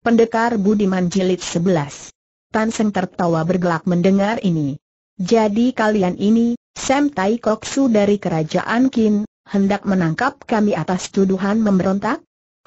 Pendekar Budiman Jilid 11 Tan Seng tertawa bergelak mendengar ini. Jadi kalian ini, Sam Tai Su dari Kerajaan Qin, hendak menangkap kami atas tuduhan memberontak?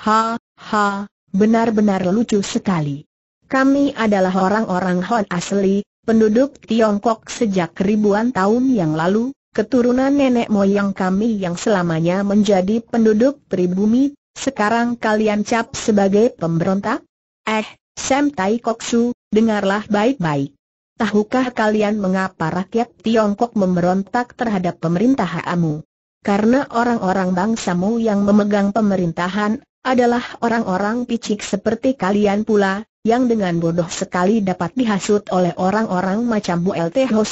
Ha, ha, benar-benar lucu sekali. Kami adalah orang-orang Hon asli, penduduk Tiongkok sejak ribuan tahun yang lalu, keturunan nenek moyang kami yang selamanya menjadi penduduk pribumi, sekarang kalian cap sebagai pemberontak? Eh, Sam Tai Su, dengarlah baik-baik. Tahukah kalian mengapa rakyat Tiongkok memberontak terhadap pemerintah Amu? Karena orang-orang bangsamu yang memegang pemerintahan adalah orang-orang picik seperti kalian pula, yang dengan bodoh sekali dapat dihasut oleh orang-orang macam Bu LT Ho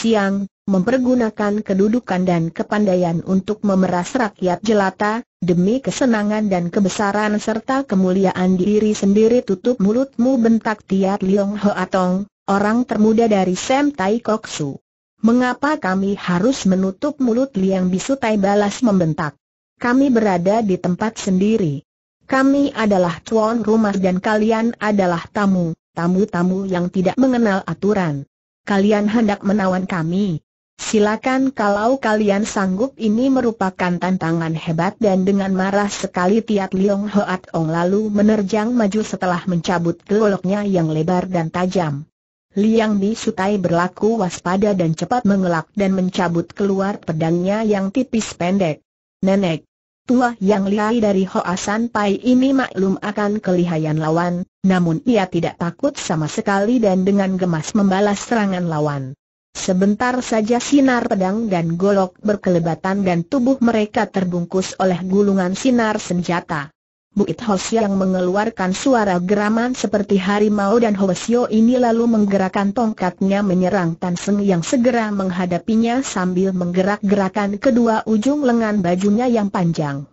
mempergunakan kedudukan dan kepandaian untuk memeras rakyat jelata, demi kesenangan dan kebesaran serta kemuliaan diri sendiri tutup mulutmu bentak Tiat Liong atong orang termuda dari Sem Tai Su. Mengapa kami harus menutup mulut Liang Bisutai balas membentak? Kami berada di tempat sendiri. Kami adalah tuan rumah dan kalian adalah tamu, tamu-tamu yang tidak mengenal aturan. Kalian hendak menawan kami, Silakan kalau kalian sanggup ini merupakan tantangan hebat dan dengan marah sekali Tiat Liong Hoat Ong lalu menerjang maju setelah mencabut goloknya yang lebar dan tajam. Liang Bi Sutai berlaku waspada dan cepat mengelak dan mencabut keluar pedangnya yang tipis pendek. Nenek, tua yang lihai dari Hoasan Pai ini maklum akan kelihayan lawan, namun ia tidak takut sama sekali dan dengan gemas membalas serangan lawan. Sebentar saja sinar pedang dan golok berkelebatan dan tubuh mereka terbungkus oleh gulungan sinar senjata. Buit Hos yang mengeluarkan suara geraman seperti harimau dan Hosio ini lalu menggerakkan tongkatnya menyerang Tan yang segera menghadapinya sambil menggerak-gerakan kedua ujung lengan bajunya yang panjang.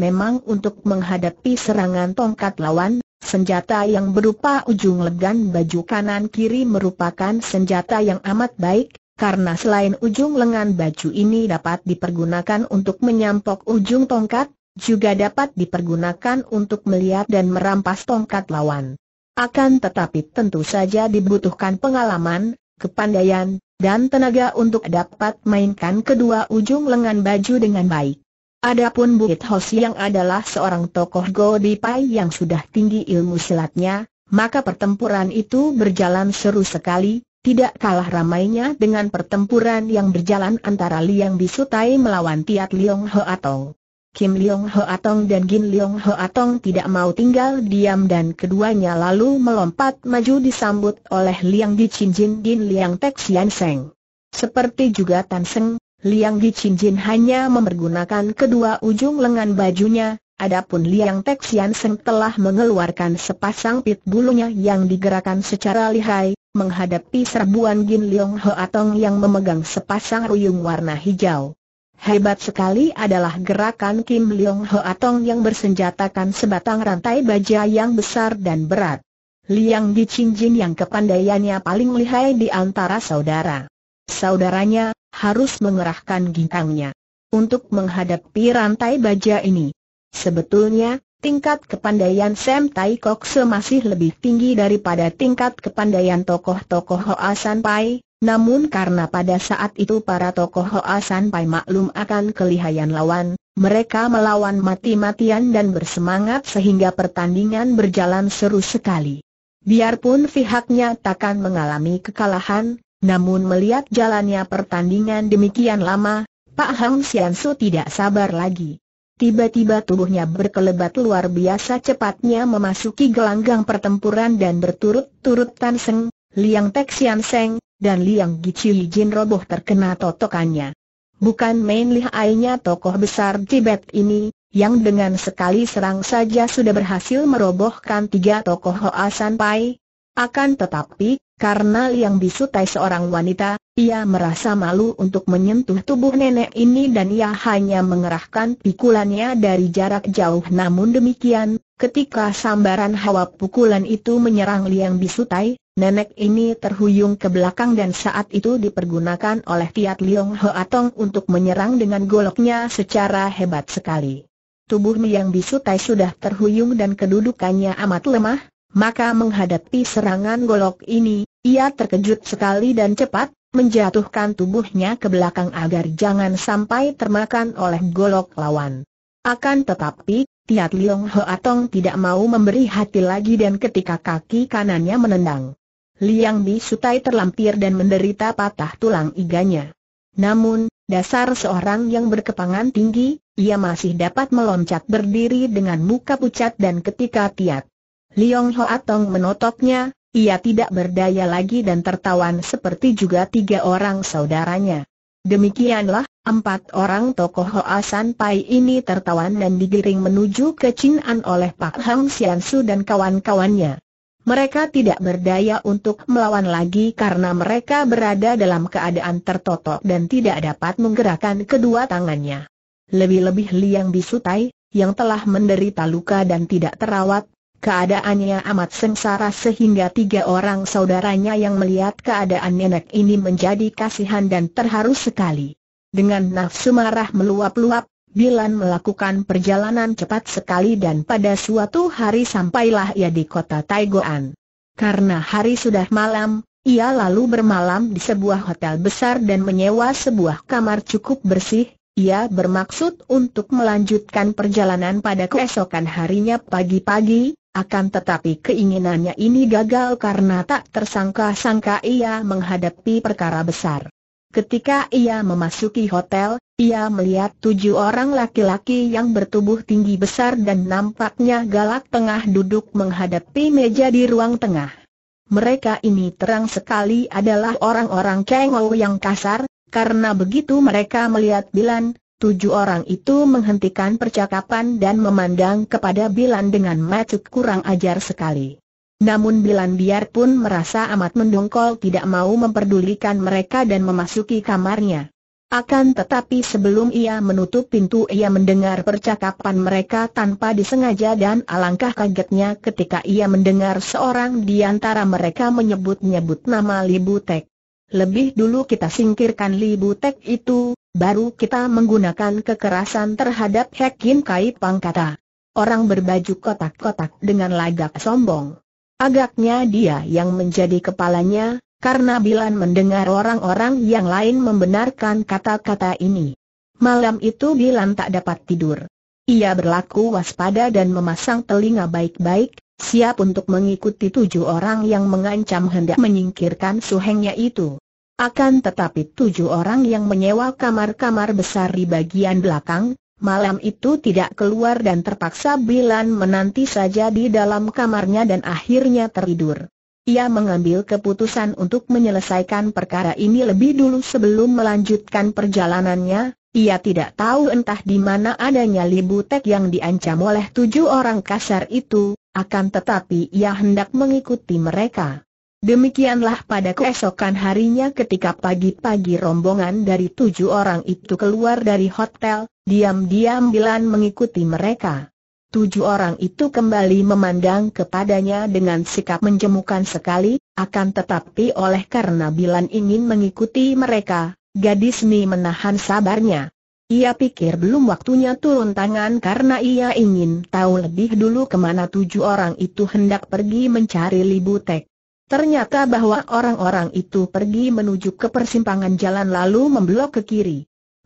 Memang untuk menghadapi serangan tongkat lawan, Senjata yang berupa ujung lengan baju kanan kiri merupakan senjata yang amat baik, karena selain ujung lengan baju ini dapat dipergunakan untuk menyampok ujung tongkat, juga dapat dipergunakan untuk melihat dan merampas tongkat lawan. Akan tetapi tentu saja dibutuhkan pengalaman, kepandaian, dan tenaga untuk dapat mainkan kedua ujung lengan baju dengan baik. Adapun Buit Hoshi yang adalah seorang tokoh Go Pai yang sudah tinggi ilmu silatnya, maka pertempuran itu berjalan seru sekali, tidak kalah ramainya dengan pertempuran yang berjalan antara Liang Bisutai melawan Tiat Liang Ho Atong. Kim Liang Ho Atong dan Gin Ho Atong tidak mau tinggal diam dan keduanya lalu melompat maju disambut oleh Liang Di Chin Jin Gin Liang Tek Sian Seng. Seperti juga Tan Seng, Liang Gicinjin hanya mempergunakan kedua ujung lengan bajunya, adapun Liang Texian Seng telah mengeluarkan sepasang pit bulunya yang digerakkan secara lihai, menghadapi serbuan Gin Leong Atong yang memegang sepasang ruyung warna hijau. Hebat sekali adalah gerakan Kim Leong Atong yang bersenjatakan sebatang rantai baja yang besar dan berat. Liang Gicinjin yang kepandaiannya paling lihai di antara saudara saudaranya, harus mengerahkan gintangnya untuk menghadapi rantai baja ini. Sebetulnya, tingkat kepandaian Sam Tai Kok masih lebih tinggi daripada tingkat kepandaian tokoh-tokoh Hoa San Pai, namun karena pada saat itu para tokoh Hoa San Pai maklum akan kelihayan lawan, mereka melawan mati-matian dan bersemangat sehingga pertandingan berjalan seru sekali. Biarpun pihaknya takkan mengalami kekalahan, namun melihat jalannya pertandingan demikian lama, Pak Hang Sian tidak sabar lagi. Tiba-tiba tubuhnya berkelebat luar biasa cepatnya memasuki gelanggang pertempuran dan berturut-turut Tan Seng, Liang Tek Sian Seng, dan Liang Gichi Jin roboh terkena totokannya. Bukan main lihainya tokoh besar Tibet ini, yang dengan sekali serang saja sudah berhasil merobohkan tiga tokoh Hoa San Pai. Akan tetapi, karena Liang tai seorang wanita, ia merasa malu untuk menyentuh tubuh nenek ini dan ia hanya mengerahkan pikulannya dari jarak jauh namun demikian, ketika sambaran hawa pukulan itu menyerang Liang tai, nenek ini terhuyung ke belakang dan saat itu dipergunakan oleh Tiat Liang Liong Tong untuk menyerang dengan goloknya secara hebat sekali. Tubuh Liang tai sudah terhuyung dan kedudukannya amat lemah, maka menghadapi serangan golok ini, ia terkejut sekali dan cepat, menjatuhkan tubuhnya ke belakang agar jangan sampai termakan oleh golok lawan. Akan tetapi, Tiat Liong Atong tidak mau memberi hati lagi dan ketika kaki kanannya menendang. Liang Bi Sutai terlampir dan menderita patah tulang iganya. Namun, dasar seorang yang berkepangan tinggi, ia masih dapat meloncat berdiri dengan muka pucat dan ketika Tiat Liong Atong menotoknya. Ia tidak berdaya lagi dan tertawan seperti juga tiga orang saudaranya. Demikianlah, empat orang tokoh Hoa Pai ini tertawan dan digiring menuju ke Chin'an oleh Pak Hang Siansu dan kawan-kawannya. Mereka tidak berdaya untuk melawan lagi karena mereka berada dalam keadaan tertotok dan tidak dapat menggerakkan kedua tangannya. Lebih-lebih Liang Bisutai, yang telah menderita luka dan tidak terawat, Keadaannya amat sengsara sehingga tiga orang saudaranya yang melihat keadaan nenek ini menjadi kasihan dan terharu sekali. Dengan nafsu marah meluap-luap, Bilan melakukan perjalanan cepat sekali dan pada suatu hari sampailah ia di kota Taigoan. Karena hari sudah malam, ia lalu bermalam di sebuah hotel besar dan menyewa sebuah kamar cukup bersih, ia bermaksud untuk melanjutkan perjalanan pada keesokan harinya pagi-pagi, akan tetapi keinginannya ini gagal karena tak tersangka-sangka ia menghadapi perkara besar. Ketika ia memasuki hotel, ia melihat tujuh orang laki-laki yang bertubuh tinggi besar dan nampaknya galak tengah duduk menghadapi meja di ruang tengah. Mereka ini terang sekali adalah orang-orang cengol yang kasar, karena begitu mereka melihat Bilan, Tujuh orang itu menghentikan percakapan dan memandang kepada Bilan dengan macet kurang ajar sekali. Namun Bilan biarpun merasa amat mendongkol tidak mau memperdulikan mereka dan memasuki kamarnya. Akan tetapi sebelum ia menutup pintu ia mendengar percakapan mereka tanpa disengaja dan alangkah kagetnya ketika ia mendengar seorang di antara mereka menyebut-nyebut nama Libutek. Lebih dulu kita singkirkan Libutek itu, baru kita menggunakan kekerasan terhadap Hekin Kai Pang kata. Orang berbaju kotak-kotak dengan lagak sombong. Agaknya dia yang menjadi kepalanya, karena Bilan mendengar orang-orang yang lain membenarkan kata-kata ini. Malam itu Bilan tak dapat tidur. Ia berlaku waspada dan memasang telinga baik-baik, siap untuk mengikuti tujuh orang yang mengancam hendak menyingkirkan suhengnya itu. Akan tetapi tujuh orang yang menyewa kamar-kamar besar di bagian belakang, malam itu tidak keluar dan terpaksa Bilan menanti saja di dalam kamarnya dan akhirnya tertidur. Ia mengambil keputusan untuk menyelesaikan perkara ini lebih dulu sebelum melanjutkan perjalanannya. Ia tidak tahu entah di mana adanya Libutek yang diancam oleh tujuh orang kasar itu, akan tetapi ia hendak mengikuti mereka. Demikianlah pada keesokan harinya ketika pagi-pagi rombongan dari tujuh orang itu keluar dari hotel, diam-diam Bilan mengikuti mereka. Tujuh orang itu kembali memandang kepadanya dengan sikap menjemukan sekali, akan tetapi oleh karena Bilan ingin mengikuti mereka, gadis ini menahan sabarnya. Ia pikir belum waktunya turun tangan karena ia ingin tahu lebih dulu kemana tujuh orang itu hendak pergi mencari Libutek. Ternyata bahwa orang-orang itu pergi menuju ke persimpangan jalan lalu memblok ke kiri.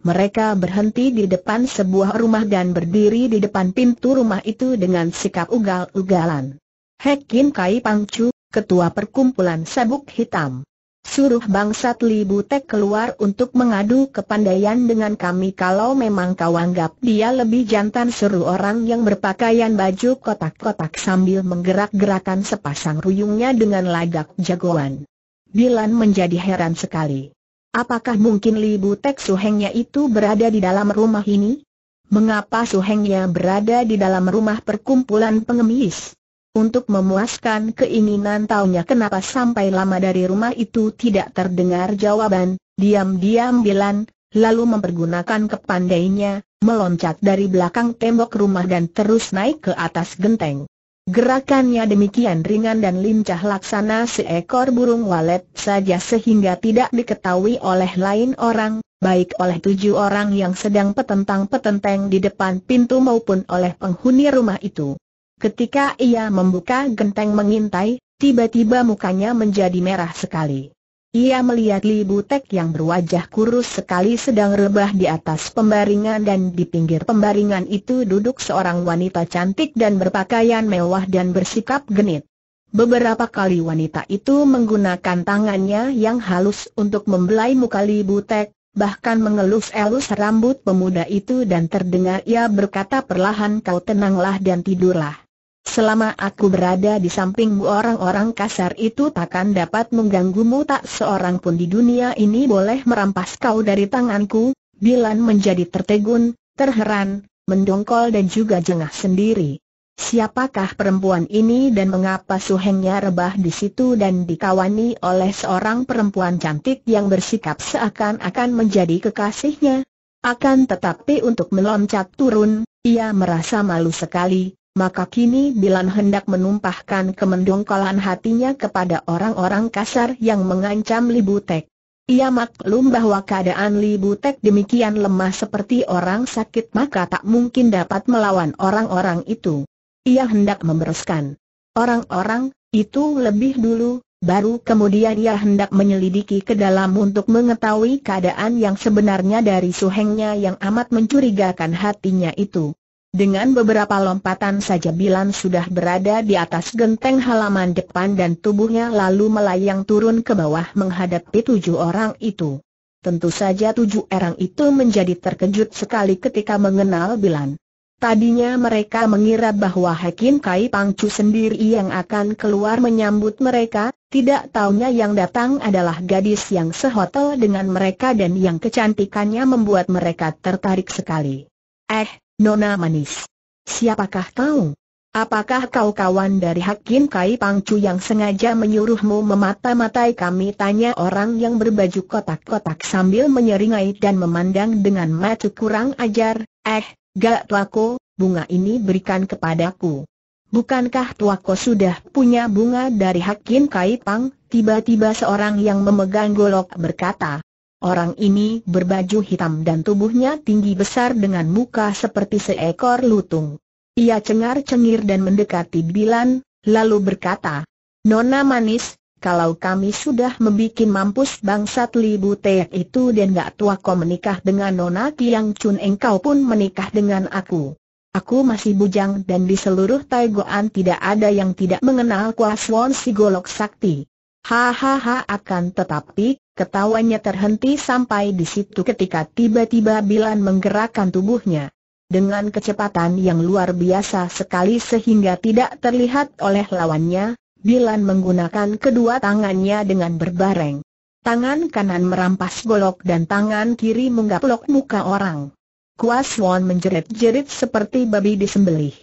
Mereka berhenti di depan sebuah rumah dan berdiri di depan pintu rumah itu dengan sikap ugal-ugalan. Hekin Kai Pangcu, Ketua Perkumpulan Sabuk Hitam. Suruh bangsat Li Butek keluar untuk mengadu kepandaian dengan kami kalau memang kau anggap dia lebih jantan seru orang yang berpakaian baju kotak-kotak sambil menggerak-gerakan sepasang ruyungnya dengan lagak jagoan. Bilan menjadi heran sekali. Apakah mungkin Li Butek suhengnya itu berada di dalam rumah ini? Mengapa suhengnya berada di dalam rumah perkumpulan pengemis? Untuk memuaskan keinginan taunya kenapa sampai lama dari rumah itu tidak terdengar jawaban, diam-diam bilang, lalu mempergunakan kepandainya, meloncat dari belakang tembok rumah dan terus naik ke atas genteng. Gerakannya demikian ringan dan lincah laksana seekor burung walet saja sehingga tidak diketahui oleh lain orang, baik oleh tujuh orang yang sedang petentang-petenteng di depan pintu maupun oleh penghuni rumah itu. Ketika ia membuka genteng mengintai, tiba-tiba mukanya menjadi merah sekali. Ia melihat Li Butek yang berwajah kurus sekali sedang rebah di atas pembaringan dan di pinggir pembaringan itu duduk seorang wanita cantik dan berpakaian mewah dan bersikap genit. Beberapa kali wanita itu menggunakan tangannya yang halus untuk membelai muka Li Butek, bahkan mengelus-elus rambut pemuda itu dan terdengar ia berkata perlahan kau tenanglah dan tidurlah. Selama aku berada di sampingmu orang-orang kasar itu takkan dapat mengganggumu tak seorang pun di dunia ini boleh merampas kau dari tanganku, Bilan menjadi tertegun, terheran, mendongkol dan juga jengah sendiri. Siapakah perempuan ini dan mengapa suhengnya rebah di situ dan dikawani oleh seorang perempuan cantik yang bersikap seakan-akan menjadi kekasihnya? Akan tetapi untuk meloncat turun, ia merasa malu sekali, maka kini Bilan hendak menumpahkan kemendongkolan hatinya kepada orang-orang kasar yang mengancam Libutek. Ia maklum bahwa keadaan Libutek demikian lemah seperti orang sakit maka tak mungkin dapat melawan orang-orang itu. Ia hendak membereskan orang-orang itu lebih dulu, baru kemudian ia hendak menyelidiki ke dalam untuk mengetahui keadaan yang sebenarnya dari suhengnya yang amat mencurigakan hatinya itu. Dengan beberapa lompatan saja Bilan sudah berada di atas genteng halaman depan dan tubuhnya lalu melayang turun ke bawah menghadapi tujuh orang itu. Tentu saja tujuh orang itu menjadi terkejut sekali ketika mengenal Bilan. Tadinya mereka mengira bahwa Hakim Kai Pangcu sendiri yang akan keluar menyambut mereka, tidak taunya yang datang adalah gadis yang sehotel dengan mereka dan yang kecantikannya membuat mereka tertarik sekali. Eh, Nona Manis. Siapakah kau? Apakah kau kawan dari Hakim Kai Pangcu yang sengaja menyuruhmu memata-matai kami? Tanya orang yang berbaju kotak-kotak sambil menyeringai dan memandang dengan mata kurang ajar. Eh, gak tuaku, bunga ini berikan kepadaku. Bukankah tuaku sudah punya bunga dari Hakim Kai Pang? Tiba-tiba seorang yang memegang golok berkata. Orang ini berbaju hitam dan tubuhnya tinggi besar dengan muka seperti seekor lutung. Ia cengar-cengir dan mendekati Bilan, lalu berkata, Nona manis, kalau kami sudah membuat mampus bangsat Libu Teak itu dan gak tua kau menikah dengan Nona Kiang Chun engkau pun menikah dengan aku. Aku masih bujang dan di seluruh Taigoan tidak ada yang tidak mengenal Kwaswon si golok sakti. Hahaha akan tetapi, ketawanya terhenti sampai di situ ketika tiba-tiba Bilan menggerakkan tubuhnya. Dengan kecepatan yang luar biasa sekali sehingga tidak terlihat oleh lawannya, Bilan menggunakan kedua tangannya dengan berbareng. Tangan kanan merampas golok dan tangan kiri menggaplok muka orang. Kuas Won menjerit-jerit seperti babi disembelih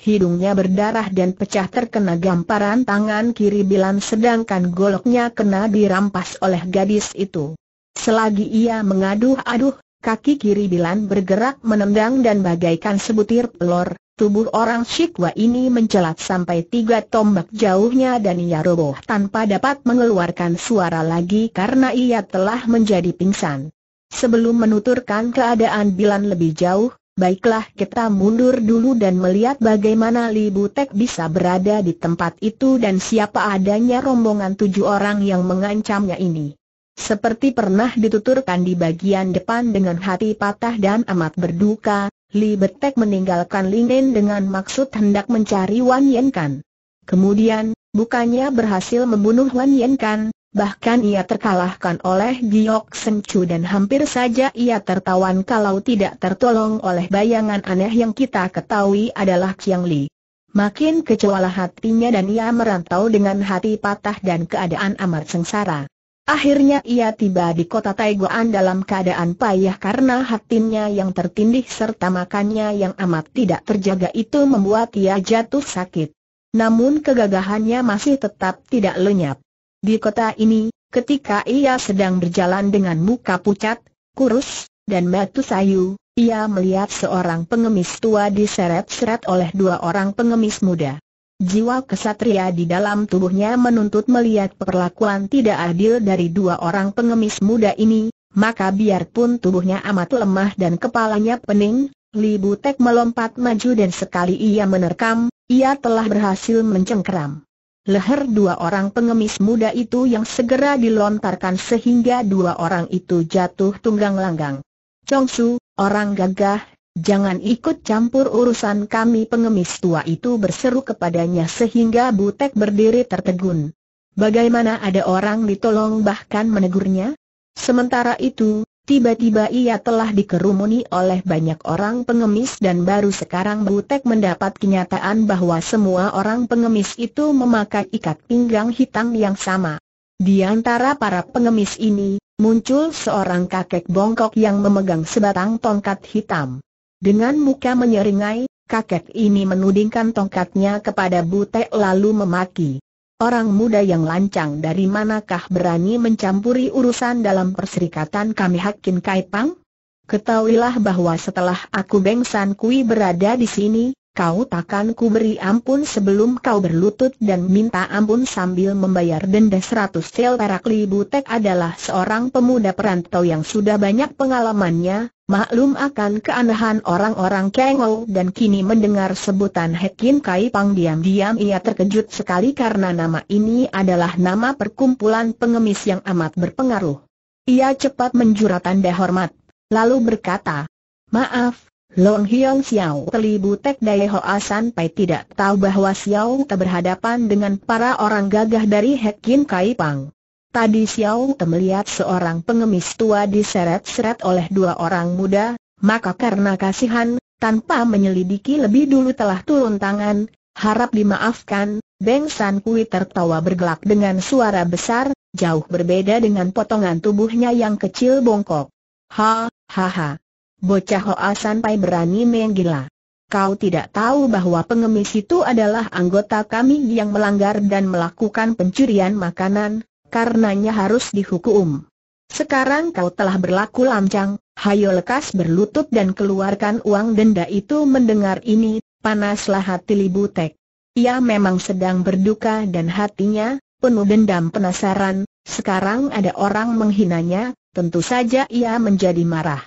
hidungnya berdarah dan pecah terkena gamparan tangan kiri Bilan sedangkan goloknya kena dirampas oleh gadis itu. Selagi ia mengaduh-aduh, kaki kiri Bilan bergerak menendang dan bagaikan sebutir pelor, tubuh orang Shikwa ini mencelat sampai tiga tombak jauhnya dan ia roboh tanpa dapat mengeluarkan suara lagi karena ia telah menjadi pingsan. Sebelum menuturkan keadaan Bilan lebih jauh, Baiklah kita mundur dulu dan melihat bagaimana Li Butek bisa berada di tempat itu dan siapa adanya rombongan tujuh orang yang mengancamnya ini. Seperti pernah dituturkan di bagian depan dengan hati patah dan amat berduka, Li Butek meninggalkan Linen dengan maksud hendak mencari Wan Yen Kan. Kemudian, bukannya berhasil membunuh Wan Yen Kan, Bahkan ia terkalahkan oleh Giok Sencu dan hampir saja ia tertawan kalau tidak tertolong oleh bayangan aneh yang kita ketahui adalah Chiang Li. Makin kecualah hatinya dan ia merantau dengan hati patah dan keadaan amat sengsara. Akhirnya ia tiba di kota Taiguan dalam keadaan payah karena hatinya yang tertindih serta makannya yang amat tidak terjaga itu membuat ia jatuh sakit. Namun kegagahannya masih tetap tidak lenyap. Di kota ini, ketika ia sedang berjalan dengan muka pucat, kurus, dan matu sayu, ia melihat seorang pengemis tua diseret-seret oleh dua orang pengemis muda. Jiwa kesatria di dalam tubuhnya menuntut melihat perlakuan tidak adil dari dua orang pengemis muda ini, maka biarpun tubuhnya amat lemah dan kepalanya pening, Li Butek melompat maju dan sekali ia menerkam, ia telah berhasil mencengkeram. Leher dua orang pengemis muda itu yang segera dilontarkan sehingga dua orang itu jatuh tunggang langgang. Chongsu, orang gagah, jangan ikut campur urusan kami pengemis tua itu berseru kepadanya sehingga Butek berdiri tertegun. Bagaimana ada orang ditolong bahkan menegurnya? Sementara itu, Tiba-tiba ia telah dikerumuni oleh banyak orang pengemis dan baru sekarang Butek mendapat kenyataan bahwa semua orang pengemis itu memakai ikat pinggang hitam yang sama. Di antara para pengemis ini, muncul seorang kakek bongkok yang memegang sebatang tongkat hitam. Dengan muka menyeringai, kakek ini menudingkan tongkatnya kepada Butek lalu memaki. Orang muda yang lancang dari manakah berani mencampuri urusan dalam perserikatan kami Hakin Kaipang? Ketahuilah bahwa setelah aku San Kui berada di sini, kau takkan ku beri ampun sebelum kau berlutut dan minta ampun sambil membayar denda seratus sel perak Butek adalah seorang pemuda perantau yang sudah banyak pengalamannya, maklum akan keanehan orang-orang kengol dan kini mendengar sebutan Hekin Kai Pang diam-diam ia terkejut sekali karena nama ini adalah nama perkumpulan pengemis yang amat berpengaruh. Ia cepat menjura tanda hormat, lalu berkata, Maaf, Long Hiong Xiao Teli Butek Dai Asan, pai tidak tahu bahwa Xiao Te berhadapan dengan para orang gagah dari Kin Kai Pang. Tadi Xiao Te melihat seorang pengemis tua diseret-seret oleh dua orang muda, maka karena kasihan, tanpa menyelidiki lebih dulu telah turun tangan, harap dimaafkan, Beng San Kui tertawa bergelak dengan suara besar, jauh berbeda dengan potongan tubuhnya yang kecil bongkok. Ha, ha ha bocah Hoa sampai berani menggila. Kau tidak tahu bahwa pengemis itu adalah anggota kami yang melanggar dan melakukan pencurian makanan, karenanya harus dihukum. Sekarang kau telah berlaku lancang, hayo lekas berlutut dan keluarkan uang denda itu mendengar ini, panaslah hati Libutek. Ia memang sedang berduka dan hatinya, penuh dendam penasaran, sekarang ada orang menghinanya, tentu saja ia menjadi marah.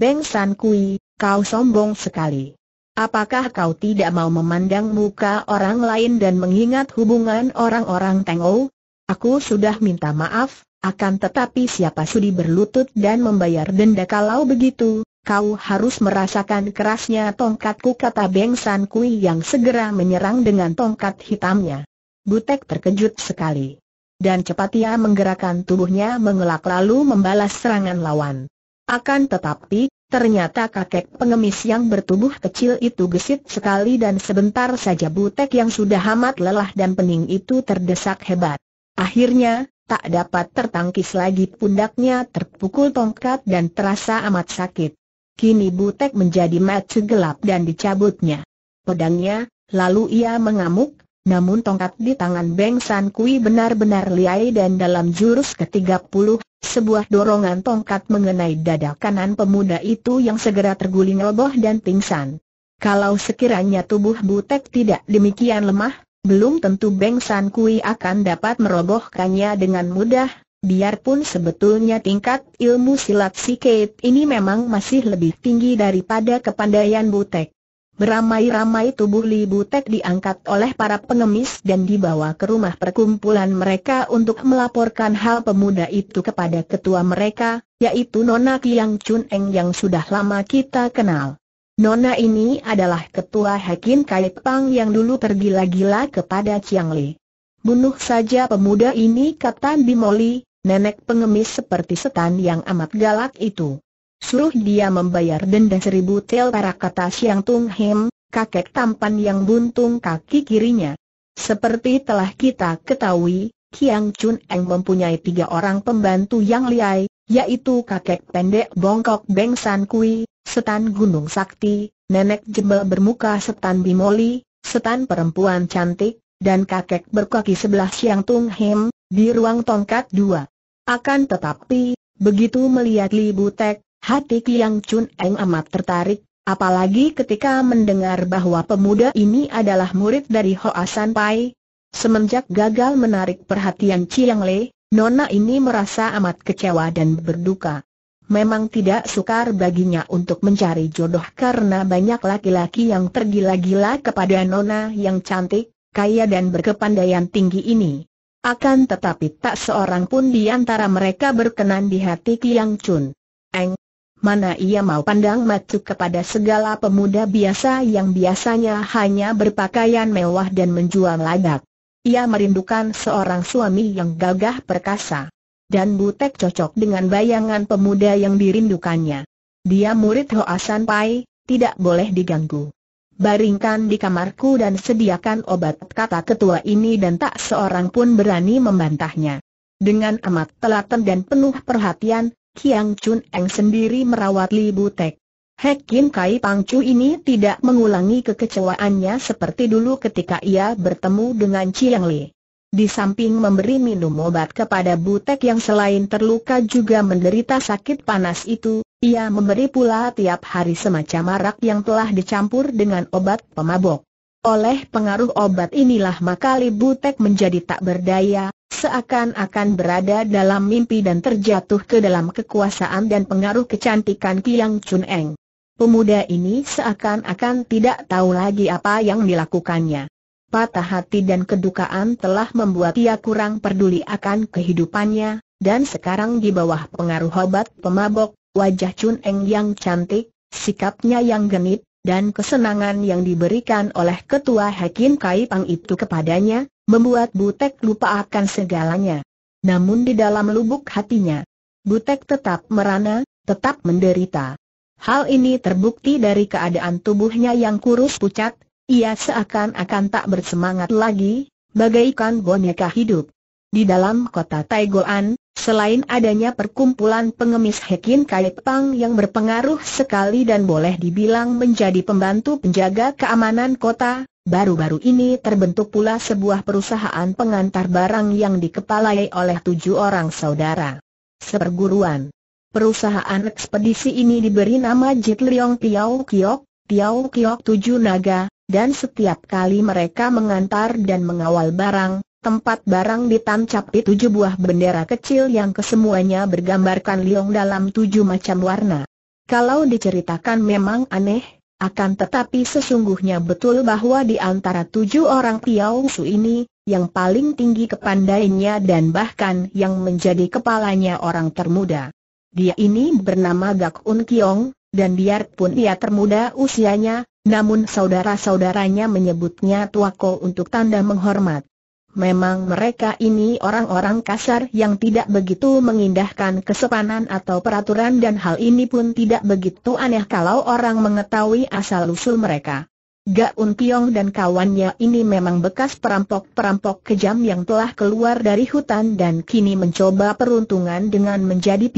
Beng San Kui, kau sombong sekali. Apakah kau tidak mau memandang muka orang lain dan mengingat hubungan orang-orang Teng Ou? Aku sudah minta maaf, akan tetapi siapa sudi berlutut dan membayar denda kalau begitu, kau harus merasakan kerasnya tongkatku kata Beng San Kui yang segera menyerang dengan tongkat hitamnya. Butek terkejut sekali. Dan cepat ia menggerakkan tubuhnya mengelak lalu membalas serangan lawan. Akan tetapi, ternyata kakek pengemis yang bertubuh kecil itu gesit sekali dan sebentar saja butek yang sudah amat lelah dan pening itu terdesak hebat. Akhirnya, tak dapat tertangkis lagi pundaknya terpukul tongkat dan terasa amat sakit. Kini butek menjadi mat gelap dan dicabutnya pedangnya, lalu ia mengamuk, namun tongkat di tangan Beng San Kui benar-benar liai dan dalam jurus ke-30, sebuah dorongan tongkat mengenai dada kanan pemuda itu yang segera terguling roboh dan pingsan. Kalau sekiranya tubuh Butek tidak demikian lemah, belum tentu Beng San Kui akan dapat merobohkannya dengan mudah, biarpun sebetulnya tingkat ilmu silat si Kate ini memang masih lebih tinggi daripada kepandaian Butek. Beramai-ramai tubuh Li Butek diangkat oleh para pengemis dan dibawa ke rumah perkumpulan mereka untuk melaporkan hal pemuda itu kepada ketua mereka, yaitu Nona Kiang Chun Eng yang sudah lama kita kenal. Nona ini adalah ketua Hakim Pang yang dulu tergila-gila kepada Chiang Li. Bunuh saja pemuda ini kata Bimoli, nenek pengemis seperti setan yang amat galak itu suruh dia membayar denda seribu tel para kata Siang Tung Hem, kakek tampan yang buntung kaki kirinya. Seperti telah kita ketahui, Kiang Chun Eng mempunyai tiga orang pembantu yang liai, yaitu kakek pendek bongkok Beng San Kui, setan Gunung Sakti, nenek jebel bermuka setan Bimoli, setan perempuan cantik, dan kakek berkaki sebelah Siang Tung Hem, di ruang tongkat dua. Akan tetapi, begitu melihat Li Butek, Hati Kiang Chun Eng amat tertarik, apalagi ketika mendengar bahwa pemuda ini adalah murid dari Hoa San Pai. Semenjak gagal menarik perhatian Chiang Le, Nona ini merasa amat kecewa dan berduka. Memang tidak sukar baginya untuk mencari jodoh karena banyak laki-laki yang tergila-gila kepada Nona yang cantik, kaya dan berkepandaian tinggi ini. Akan tetapi tak seorang pun di antara mereka berkenan di hati Kiang Chun. Eng, mana ia mau pandang matu kepada segala pemuda biasa yang biasanya hanya berpakaian mewah dan menjual lagak. Ia merindukan seorang suami yang gagah perkasa. Dan Butek cocok dengan bayangan pemuda yang dirindukannya. Dia murid Hoasan Pai, tidak boleh diganggu. Baringkan di kamarku dan sediakan obat kata ketua ini dan tak seorang pun berani membantahnya. Dengan amat telaten dan penuh perhatian, Kiang Chun Eng sendiri merawat Li Butek. Hek Kim Kai Pang Chu ini tidak mengulangi kekecewaannya seperti dulu ketika ia bertemu dengan Chiang Li. Di samping memberi minum obat kepada Butek yang selain terluka juga menderita sakit panas itu, ia memberi pula tiap hari semacam arak yang telah dicampur dengan obat pemabok. Oleh pengaruh obat inilah maka Li Butek menjadi tak berdaya, seakan-akan berada dalam mimpi dan terjatuh ke dalam kekuasaan dan pengaruh kecantikan Kiang Chun Eng. Pemuda ini seakan-akan tidak tahu lagi apa yang dilakukannya. Patah hati dan kedukaan telah membuat ia kurang peduli akan kehidupannya, dan sekarang di bawah pengaruh obat pemabok, wajah Chun Eng yang cantik, sikapnya yang genit, dan kesenangan yang diberikan oleh ketua Hakim Kai Pang itu kepadanya, membuat Butek lupa akan segalanya. Namun di dalam lubuk hatinya, Butek tetap merana, tetap menderita. Hal ini terbukti dari keadaan tubuhnya yang kurus pucat, ia seakan-akan tak bersemangat lagi, bagaikan boneka hidup. Di dalam kota Taigoan, selain adanya perkumpulan pengemis Hekin Pang yang berpengaruh sekali dan boleh dibilang menjadi pembantu penjaga keamanan kota, Baru-baru ini terbentuk pula sebuah perusahaan pengantar barang yang dikepalai oleh tujuh orang saudara. Seperguruan. Perusahaan ekspedisi ini diberi nama Jit Liong Piao Kiok, Piao Kiok Tujuh Naga, dan setiap kali mereka mengantar dan mengawal barang, tempat barang ditancap di tujuh buah bendera kecil yang kesemuanya bergambarkan liong dalam tujuh macam warna. Kalau diceritakan memang aneh, akan tetapi sesungguhnya betul bahwa di antara tujuh orang Tiao Su ini, yang paling tinggi kepandainya dan bahkan yang menjadi kepalanya orang termuda. Dia ini bernama Gak Un Kiong, dan biarpun ia termuda usianya, namun saudara-saudaranya menyebutnya Tuako untuk tanda menghormat. Memang mereka ini orang-orang kasar yang tidak begitu mengindahkan kesepanan atau peraturan dan hal ini pun tidak begitu aneh kalau orang mengetahui asal-usul mereka. Gaun Piong dan kawannya ini memang bekas perampok-perampok kejam yang telah keluar dari hutan dan kini mencoba peruntungan dengan menjadi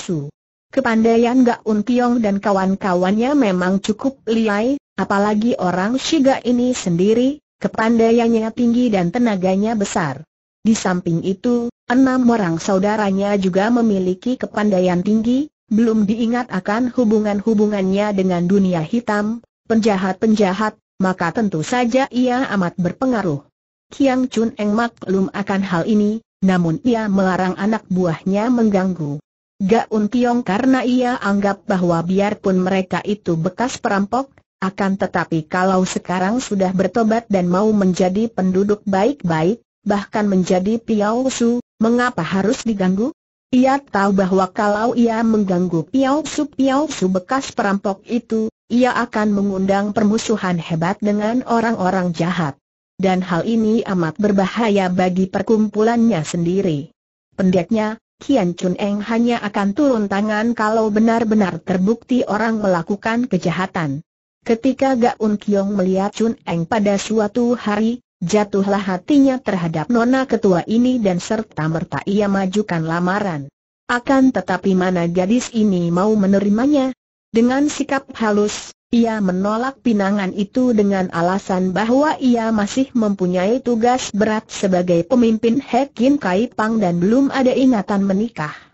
su. Kepandaian Gaun Piong dan kawan-kawannya memang cukup liai, apalagi orang Shiga ini sendiri, Kepandaiannya tinggi dan tenaganya besar. Di samping itu, enam orang saudaranya juga memiliki kepandaian tinggi, belum diingat akan hubungan-hubungannya dengan dunia hitam, penjahat-penjahat, maka tentu saja ia amat berpengaruh. Kiang Chun Eng maklum akan hal ini, namun ia melarang anak buahnya mengganggu. Gaun Tiong karena ia anggap bahwa biarpun mereka itu bekas perampok, akan tetapi kalau sekarang sudah bertobat dan mau menjadi penduduk baik-baik, bahkan menjadi Piao Su, mengapa harus diganggu? Ia tahu bahwa kalau ia mengganggu Piao Su Piao Su bekas perampok itu, ia akan mengundang permusuhan hebat dengan orang-orang jahat. Dan hal ini amat berbahaya bagi perkumpulannya sendiri. Pendeknya, Kian Chun Eng hanya akan turun tangan kalau benar-benar terbukti orang melakukan kejahatan. Ketika Gaun Kiong melihat Chun Eng pada suatu hari, jatuhlah hatinya terhadap nona ketua ini dan serta merta ia majukan lamaran. Akan tetapi mana gadis ini mau menerimanya? Dengan sikap halus, ia menolak pinangan itu dengan alasan bahwa ia masih mempunyai tugas berat sebagai pemimpin Hekin Kai Pang dan belum ada ingatan menikah.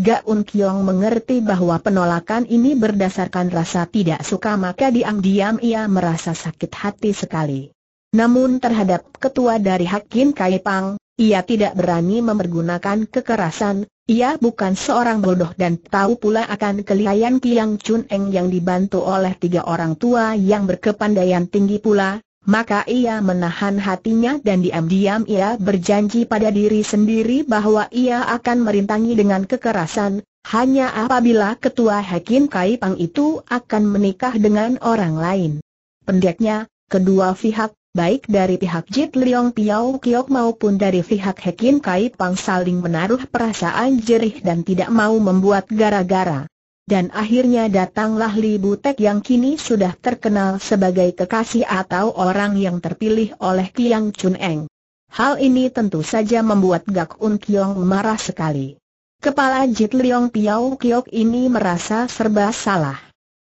Gaun Kiong mengerti bahwa penolakan ini berdasarkan rasa tidak suka maka diam-diam ia merasa sakit hati sekali. Namun terhadap ketua dari Hakim Kaipang, ia tidak berani memergunakan kekerasan, ia bukan seorang bodoh dan tahu pula akan kelihayan Kiang Chun Eng yang dibantu oleh tiga orang tua yang berkepandaian tinggi pula, maka ia menahan hatinya dan diam-diam ia berjanji pada diri sendiri bahwa ia akan merintangi dengan kekerasan, hanya apabila ketua Hakim Kai Pang itu akan menikah dengan orang lain. Pendeknya, kedua pihak, baik dari pihak Jit Liong Piao Kiok maupun dari pihak Hakim Kai Pang saling menaruh perasaan jerih dan tidak mau membuat gara-gara dan akhirnya datanglah Li Butek yang kini sudah terkenal sebagai kekasih atau orang yang terpilih oleh Kiang Chun Eng. Hal ini tentu saja membuat Gak Un Kiong marah sekali. Kepala Jit Liong Piao Kiok ini merasa serba salah.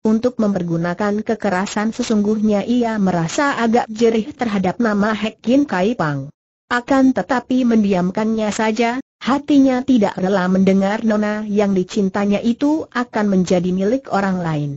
Untuk mempergunakan kekerasan sesungguhnya ia merasa agak jerih terhadap nama Hek Kin Kai Pang. Akan tetapi mendiamkannya saja, Hatinya tidak rela mendengar nona yang dicintanya itu akan menjadi milik orang lain.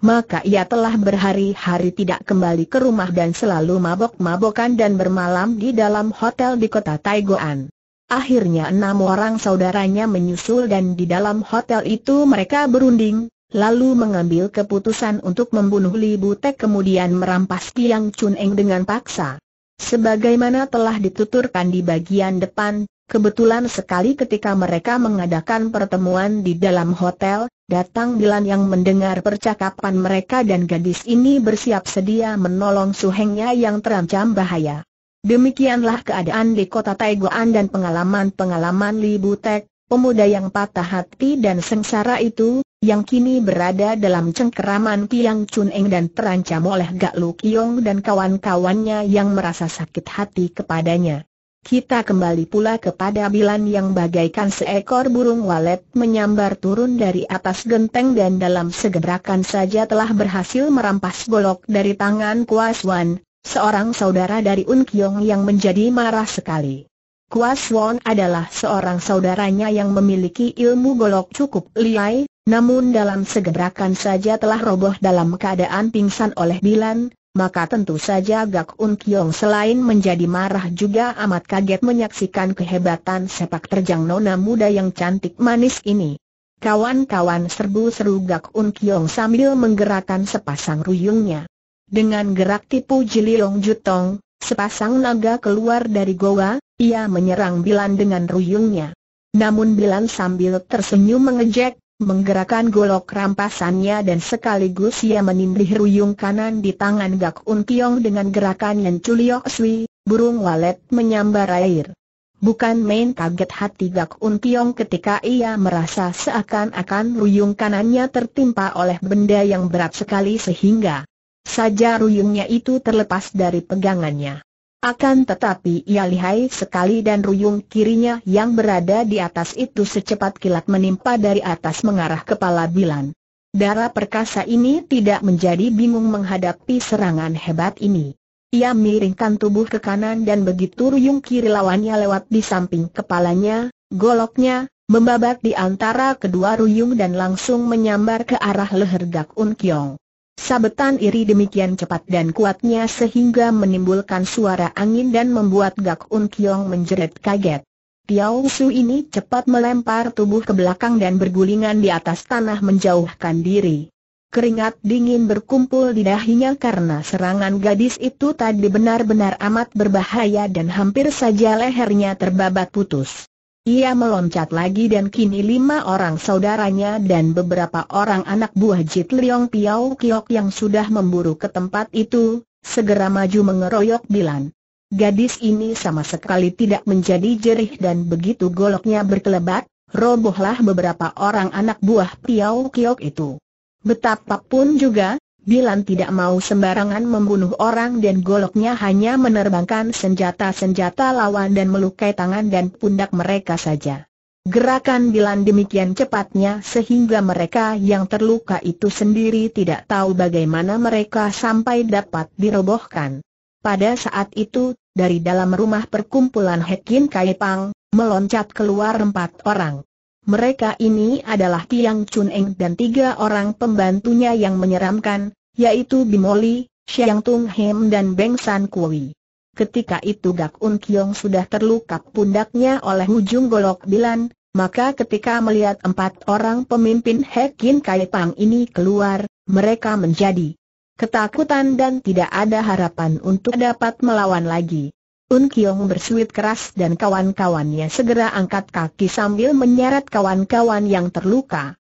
Maka ia telah berhari-hari tidak kembali ke rumah dan selalu mabok-mabokan dan bermalam di dalam hotel di kota Taigoan. Akhirnya enam orang saudaranya menyusul dan di dalam hotel itu mereka berunding, lalu mengambil keputusan untuk membunuh Li Butek kemudian merampas Tiang Chun Eng dengan paksa. Sebagaimana telah dituturkan di bagian depan, Kebetulan sekali ketika mereka mengadakan pertemuan di dalam hotel, datang Dilan yang mendengar percakapan mereka dan gadis ini bersiap sedia menolong suhengnya yang terancam bahaya. Demikianlah keadaan di kota Taiguan dan pengalaman-pengalaman Li Butek, pemuda yang patah hati dan sengsara itu, yang kini berada dalam cengkeraman Kiang Chun Eng dan terancam oleh Gak Lu Kiong dan kawan-kawannya yang merasa sakit hati kepadanya. Kita kembali pula kepada Bilan yang bagaikan seekor burung walet menyambar turun dari atas genteng dan dalam segerakan saja telah berhasil merampas golok dari tangan Kuaswan, seorang saudara dari Unkyong yang menjadi marah sekali. Kuaswan adalah seorang saudaranya yang memiliki ilmu golok cukup liai, namun dalam segerakan saja telah roboh dalam keadaan pingsan oleh Bilan, maka tentu saja Gak Un Kiong selain menjadi marah juga amat kaget menyaksikan kehebatan sepak terjang nona muda yang cantik manis ini. Kawan-kawan serbu-seru Gak Un Kiong sambil menggerakkan sepasang ruyungnya. Dengan gerak tipu Long Jutong, sepasang naga keluar dari goa, ia menyerang Bilan dengan ruyungnya. Namun Bilan sambil tersenyum mengejek, menggerakkan golok rampasannya dan sekaligus ia menindih ruyung kanan di tangan Gak Un Kiong dengan gerakan yang culiok sui, burung walet menyambar air. Bukan main kaget hati Gak Un Kiong ketika ia merasa seakan-akan ruyung kanannya tertimpa oleh benda yang berat sekali sehingga saja ruyungnya itu terlepas dari pegangannya. Akan tetapi ia lihai sekali dan ruyung kirinya yang berada di atas itu secepat kilat menimpa dari atas mengarah kepala Bilan. Darah perkasa ini tidak menjadi bingung menghadapi serangan hebat ini. Ia miringkan tubuh ke kanan dan begitu ruyung kiri lawannya lewat di samping kepalanya, goloknya, membabat di antara kedua ruyung dan langsung menyambar ke arah leher Gak Un Kiong. Sabetan iri demikian cepat dan kuatnya sehingga menimbulkan suara angin dan membuat Gak Un Kiong menjerit kaget. Tiao Su ini cepat melempar tubuh ke belakang dan bergulingan di atas tanah menjauhkan diri. Keringat dingin berkumpul di dahinya karena serangan gadis itu tadi benar-benar amat berbahaya dan hampir saja lehernya terbabat putus. Ia meloncat lagi dan kini lima orang saudaranya dan beberapa orang anak buah Jit Liong Piao Kiok yang sudah memburu ke tempat itu, segera maju mengeroyok Bilan. Gadis ini sama sekali tidak menjadi jerih dan begitu goloknya berkelebat, robohlah beberapa orang anak buah Piao Kiok itu. Betapapun juga, Bilan tidak mau sembarangan membunuh orang dan goloknya hanya menerbangkan senjata-senjata lawan dan melukai tangan dan pundak mereka saja. Gerakan Bilan demikian cepatnya sehingga mereka yang terluka itu sendiri tidak tahu bagaimana mereka sampai dapat dirobohkan. Pada saat itu, dari dalam rumah perkumpulan Hekin Kaipang, meloncat keluar empat orang. Mereka ini adalah Tiang Chun Eng dan tiga orang pembantunya yang menyeramkan, yaitu Bimoli, Xiang Tung Hem dan Beng San Kui. Ketika itu Gak Un Kiong sudah terluka pundaknya oleh ujung golok bilan, maka ketika melihat empat orang pemimpin Hekin Kai Pang ini keluar, mereka menjadi ketakutan dan tidak ada harapan untuk dapat melawan lagi. Un Kiong bersuit keras dan kawan-kawannya segera angkat kaki sambil menyeret kawan-kawan yang terluka.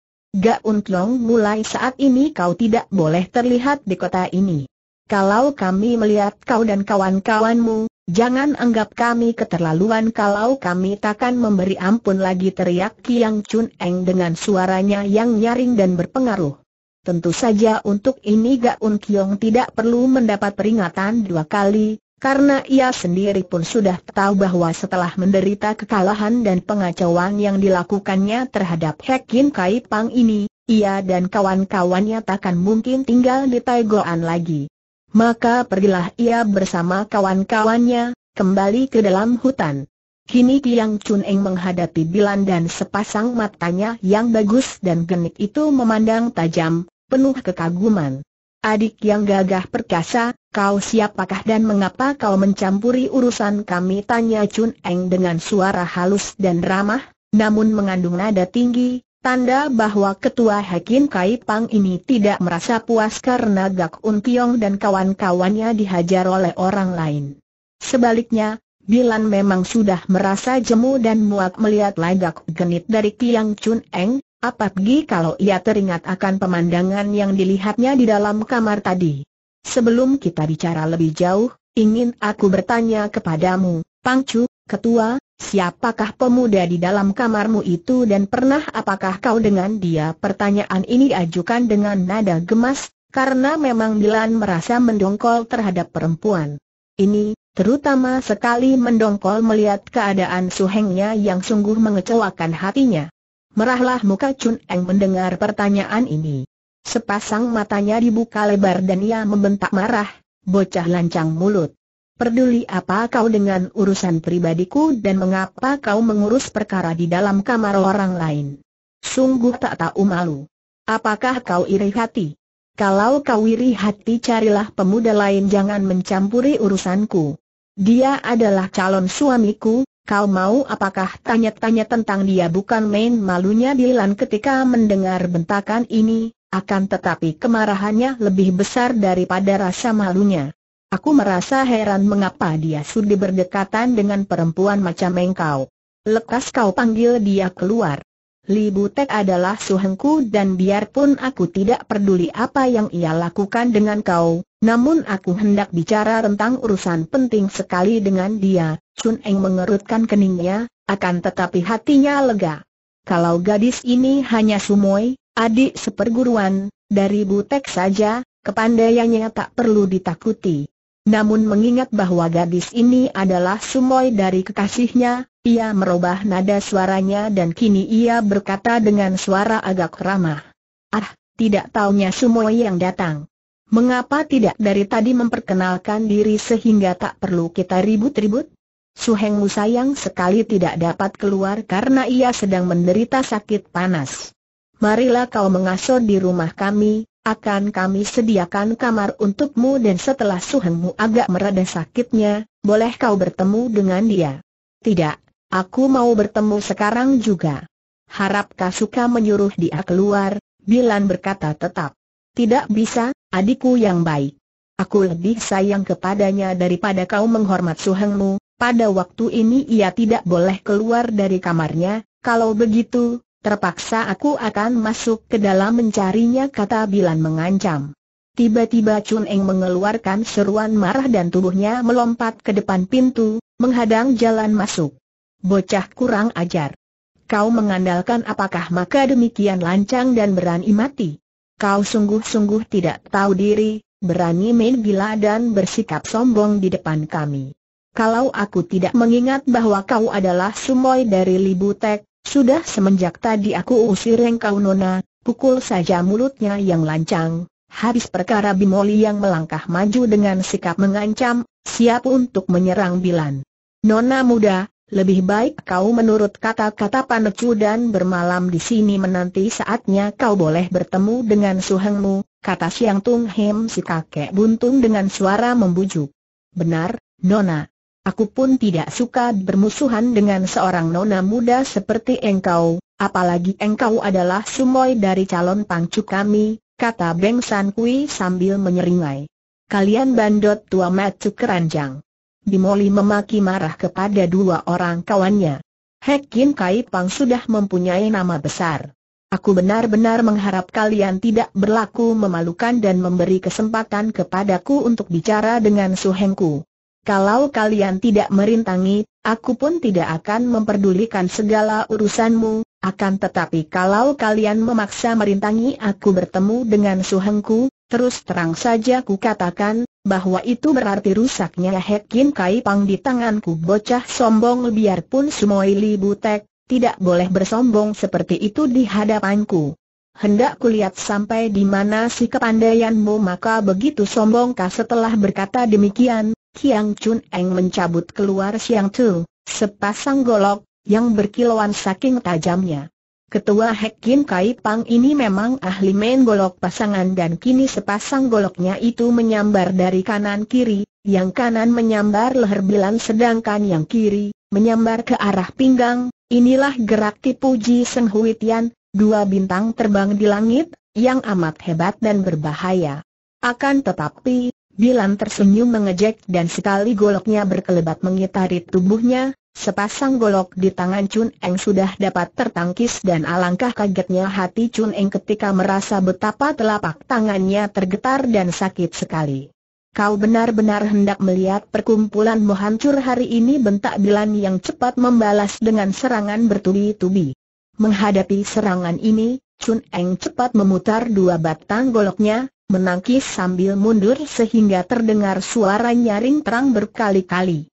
Un Kiong mulai saat ini kau tidak boleh terlihat di kota ini. Kalau kami melihat kau dan kawan-kawanmu, jangan anggap kami keterlaluan kalau kami takkan memberi ampun lagi teriak Kiang Chun Eng dengan suaranya yang nyaring dan berpengaruh. Tentu saja untuk ini Un Kiong tidak perlu mendapat peringatan dua kali, karena ia sendiri pun sudah tahu bahwa setelah menderita kekalahan dan pengacauan yang dilakukannya terhadap Hekin Kai Pang ini, ia dan kawan-kawannya takkan mungkin tinggal di Taigoan lagi. Maka pergilah ia bersama kawan-kawannya, kembali ke dalam hutan. Kini Tiang Chun Eng menghadapi Bilan dan sepasang matanya yang bagus dan genik itu memandang tajam, penuh kekaguman. Adik yang gagah perkasa, kau siapakah dan mengapa kau mencampuri urusan kami? Tanya Chun Eng dengan suara halus dan ramah, namun mengandung nada tinggi, Tanda bahwa ketua Hakim Kai Pang ini tidak merasa puas karena Gak Un Tiong dan kawan-kawannya dihajar oleh orang lain. Sebaliknya, Bilan memang sudah merasa jemu dan muak melihat lagak genit dari Tiang Chun Eng, Apalagi kalau ia teringat akan pemandangan yang dilihatnya di dalam kamar tadi. Sebelum kita bicara lebih jauh, ingin aku bertanya kepadamu, Pangcu, ketua, siapakah pemuda di dalam kamarmu itu dan pernah apakah kau dengan dia? Pertanyaan ini diajukan dengan nada gemas, karena memang Dilan merasa mendongkol terhadap perempuan. Ini, terutama sekali mendongkol melihat keadaan suhengnya yang sungguh mengecewakan hatinya. Merahlah muka Chun Eng mendengar pertanyaan ini. Sepasang matanya dibuka lebar dan ia membentak marah, bocah lancang mulut. Perduli apa kau dengan urusan pribadiku dan mengapa kau mengurus perkara di dalam kamar orang lain? Sungguh tak tahu malu. Apakah kau iri hati? Kalau kau iri hati carilah pemuda lain jangan mencampuri urusanku. Dia adalah calon suamiku, Kau mau apakah tanya-tanya tentang dia bukan main malunya Dilan ketika mendengar bentakan ini, akan tetapi kemarahannya lebih besar daripada rasa malunya. Aku merasa heran mengapa dia sudi berdekatan dengan perempuan macam engkau. Lekas kau panggil dia keluar. Li Butek adalah suhengku dan biarpun aku tidak peduli apa yang ia lakukan dengan kau, namun aku hendak bicara tentang urusan penting sekali dengan dia, Sun Eng mengerutkan keningnya, akan tetapi hatinya lega. Kalau gadis ini hanya sumoi, adik seperguruan, dari butek saja, kepandaiannya tak perlu ditakuti. Namun mengingat bahwa gadis ini adalah sumoi dari kekasihnya, ia merubah nada suaranya dan kini ia berkata dengan suara agak ramah. Ah, tidak taunya sumoi yang datang. Mengapa tidak dari tadi memperkenalkan diri sehingga tak perlu kita ribut-ribut? Suhengmu sayang sekali tidak dapat keluar karena ia sedang menderita sakit panas. Marilah kau mengasuh di rumah kami, akan kami sediakan kamar untukmu dan setelah suhengmu agak mereda sakitnya, boleh kau bertemu dengan dia. Tidak, aku mau bertemu sekarang juga. Harap Suka menyuruh dia keluar, Bilan berkata tetap. Tidak bisa, adikku yang baik. Aku lebih sayang kepadanya daripada kau menghormat suhengmu, pada waktu ini ia tidak boleh keluar dari kamarnya, kalau begitu, terpaksa aku akan masuk ke dalam mencarinya kata Bilan mengancam. Tiba-tiba Chun Eng mengeluarkan seruan marah dan tubuhnya melompat ke depan pintu, menghadang jalan masuk. Bocah kurang ajar. Kau mengandalkan apakah maka demikian lancang dan berani mati? Kau sungguh-sungguh tidak tahu diri, berani main gila dan bersikap sombong di depan kami. Kalau aku tidak mengingat bahwa kau adalah sumoy dari Libutek, sudah semenjak tadi aku usir engkau nona, pukul saja mulutnya yang lancang. Habis perkara Bimoli yang melangkah maju dengan sikap mengancam, siap untuk menyerang Bilan. Nona muda, lebih baik kau menurut kata-kata Panecu dan bermalam di sini menanti saatnya kau boleh bertemu dengan suhengmu, kata Siang Tung Hem si kakek buntung dengan suara membujuk. Benar, Nona. Aku pun tidak suka bermusuhan dengan seorang nona muda seperti engkau, apalagi engkau adalah sumoy dari calon pangcu kami, kata Beng San Kui sambil menyeringai. Kalian bandot tua macu keranjang. Bimoli memaki marah kepada dua orang kawannya. Hekin Kai Pang sudah mempunyai nama besar. Aku benar-benar mengharap kalian tidak berlaku memalukan dan memberi kesempatan kepadaku untuk bicara dengan suhengku. Kalau kalian tidak merintangi, aku pun tidak akan memperdulikan segala urusanmu, akan tetapi kalau kalian memaksa merintangi aku bertemu dengan suhengku, terus terang saja ku katakan, bahwa itu berarti rusaknya Hekin Kai Pang di tanganku bocah sombong biarpun Sumoili Butek, tidak boleh bersombong seperti itu di hadapanku. Hendak kulihat sampai di mana si kepandaianmu maka begitu sombongkah setelah berkata demikian, Kiang Chun Eng mencabut keluar Siang Tu, sepasang golok, yang berkilauan saking tajamnya. Ketua Kim Kai Pang ini memang ahli main golok pasangan dan kini sepasang goloknya itu menyambar dari kanan kiri, yang kanan menyambar leher bilan sedangkan yang kiri menyambar ke arah pinggang. Inilah gerak tipu Ji Seng Hui Tian, dua bintang terbang di langit, yang amat hebat dan berbahaya. Akan tetapi, Bilan tersenyum mengejek dan sekali goloknya berkelebat mengitari tubuhnya, Sepasang golok di tangan Chun Eng sudah dapat tertangkis dan alangkah kagetnya hati Chun Eng ketika merasa betapa telapak tangannya tergetar dan sakit sekali. Kau benar-benar hendak melihat perkumpulanmu hancur hari ini bentak Bilan yang cepat membalas dengan serangan bertubi-tubi. Menghadapi serangan ini, Chun Eng cepat memutar dua batang goloknya, menangkis sambil mundur sehingga terdengar suara nyaring terang berkali-kali